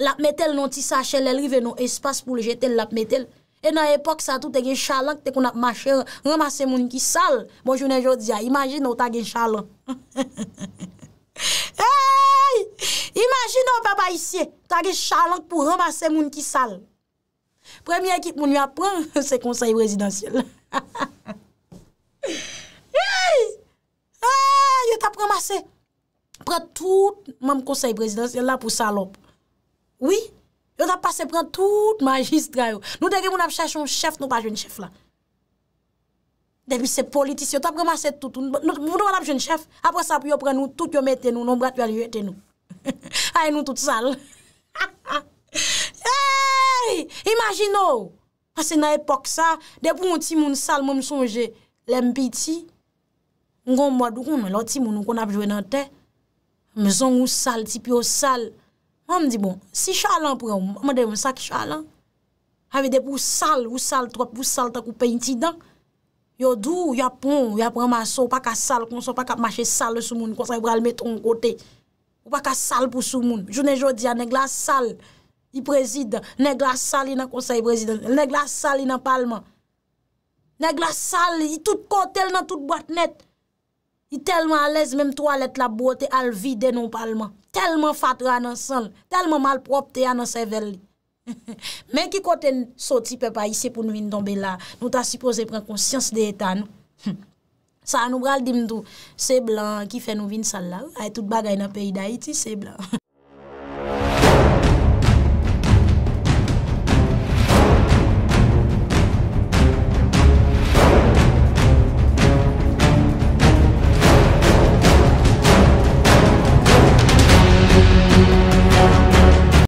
Lap metel nan ti sa chel, el rive nan espas pou le jetel lap metel. E nan epok sa tou te gen chalak, te kon ap mache ramase moun ki sal. Bon jounen jodi ya, imagine ou ta gen chalak. Hey! Imagine ou papa isye, ta gen chalak pou ramase moun ki sal. Premi ekip moun yon ap pran, se konsey residenciel. Hey! yo ta pramase pran tout mam konsey prezidans yo la pou salop yo ta pase pran tout magistrayo nou dege moun ap chache yon chef nou pa jwen chef la debi se politis yo ta pramase tout moun ap jwen chef apre sa pou yo pran nou tout yon mette nou nou brate yon yote nou hay nou tout sal hey imagino se nan epok sa debi moun ti moun sal moun sonje lempi ti Mwen kon mwadou kon mwen loti moun, mwen kon apjowe nan te. Mwen son mwen ou sal, tipi ou sal. Mwen mwen di bon, si chalan pran mwen, mwen de mwen sak chalan. Avede pou sal, ou sal trop, ou sal tak ou peynti dan. Yo dou, ya pon, ya pran maso, ou pa ka sal, kon so pa ka mache sal sou moun, konsay bral metron kote. Ou pa ka sal pou sou moun. Jounen jodi ya negla sal, i prezide. Negla sal ina konsay prezide, negla sal ina palman. Negla sal, i tout kote, el nan tout bat net. I telman alez menm toalet la bote al vide nou palman. Telman fatwa nan sanl, telman mal propte anan seveli. Men ki kote sou ti pepa yise pou nou in donbe la, nou ta suppose pren konsyans de etan. Non? Sa anou bral dimdou, se blan ki fe nou vin sal la, ay tout bagay nan peyday ti, se blan.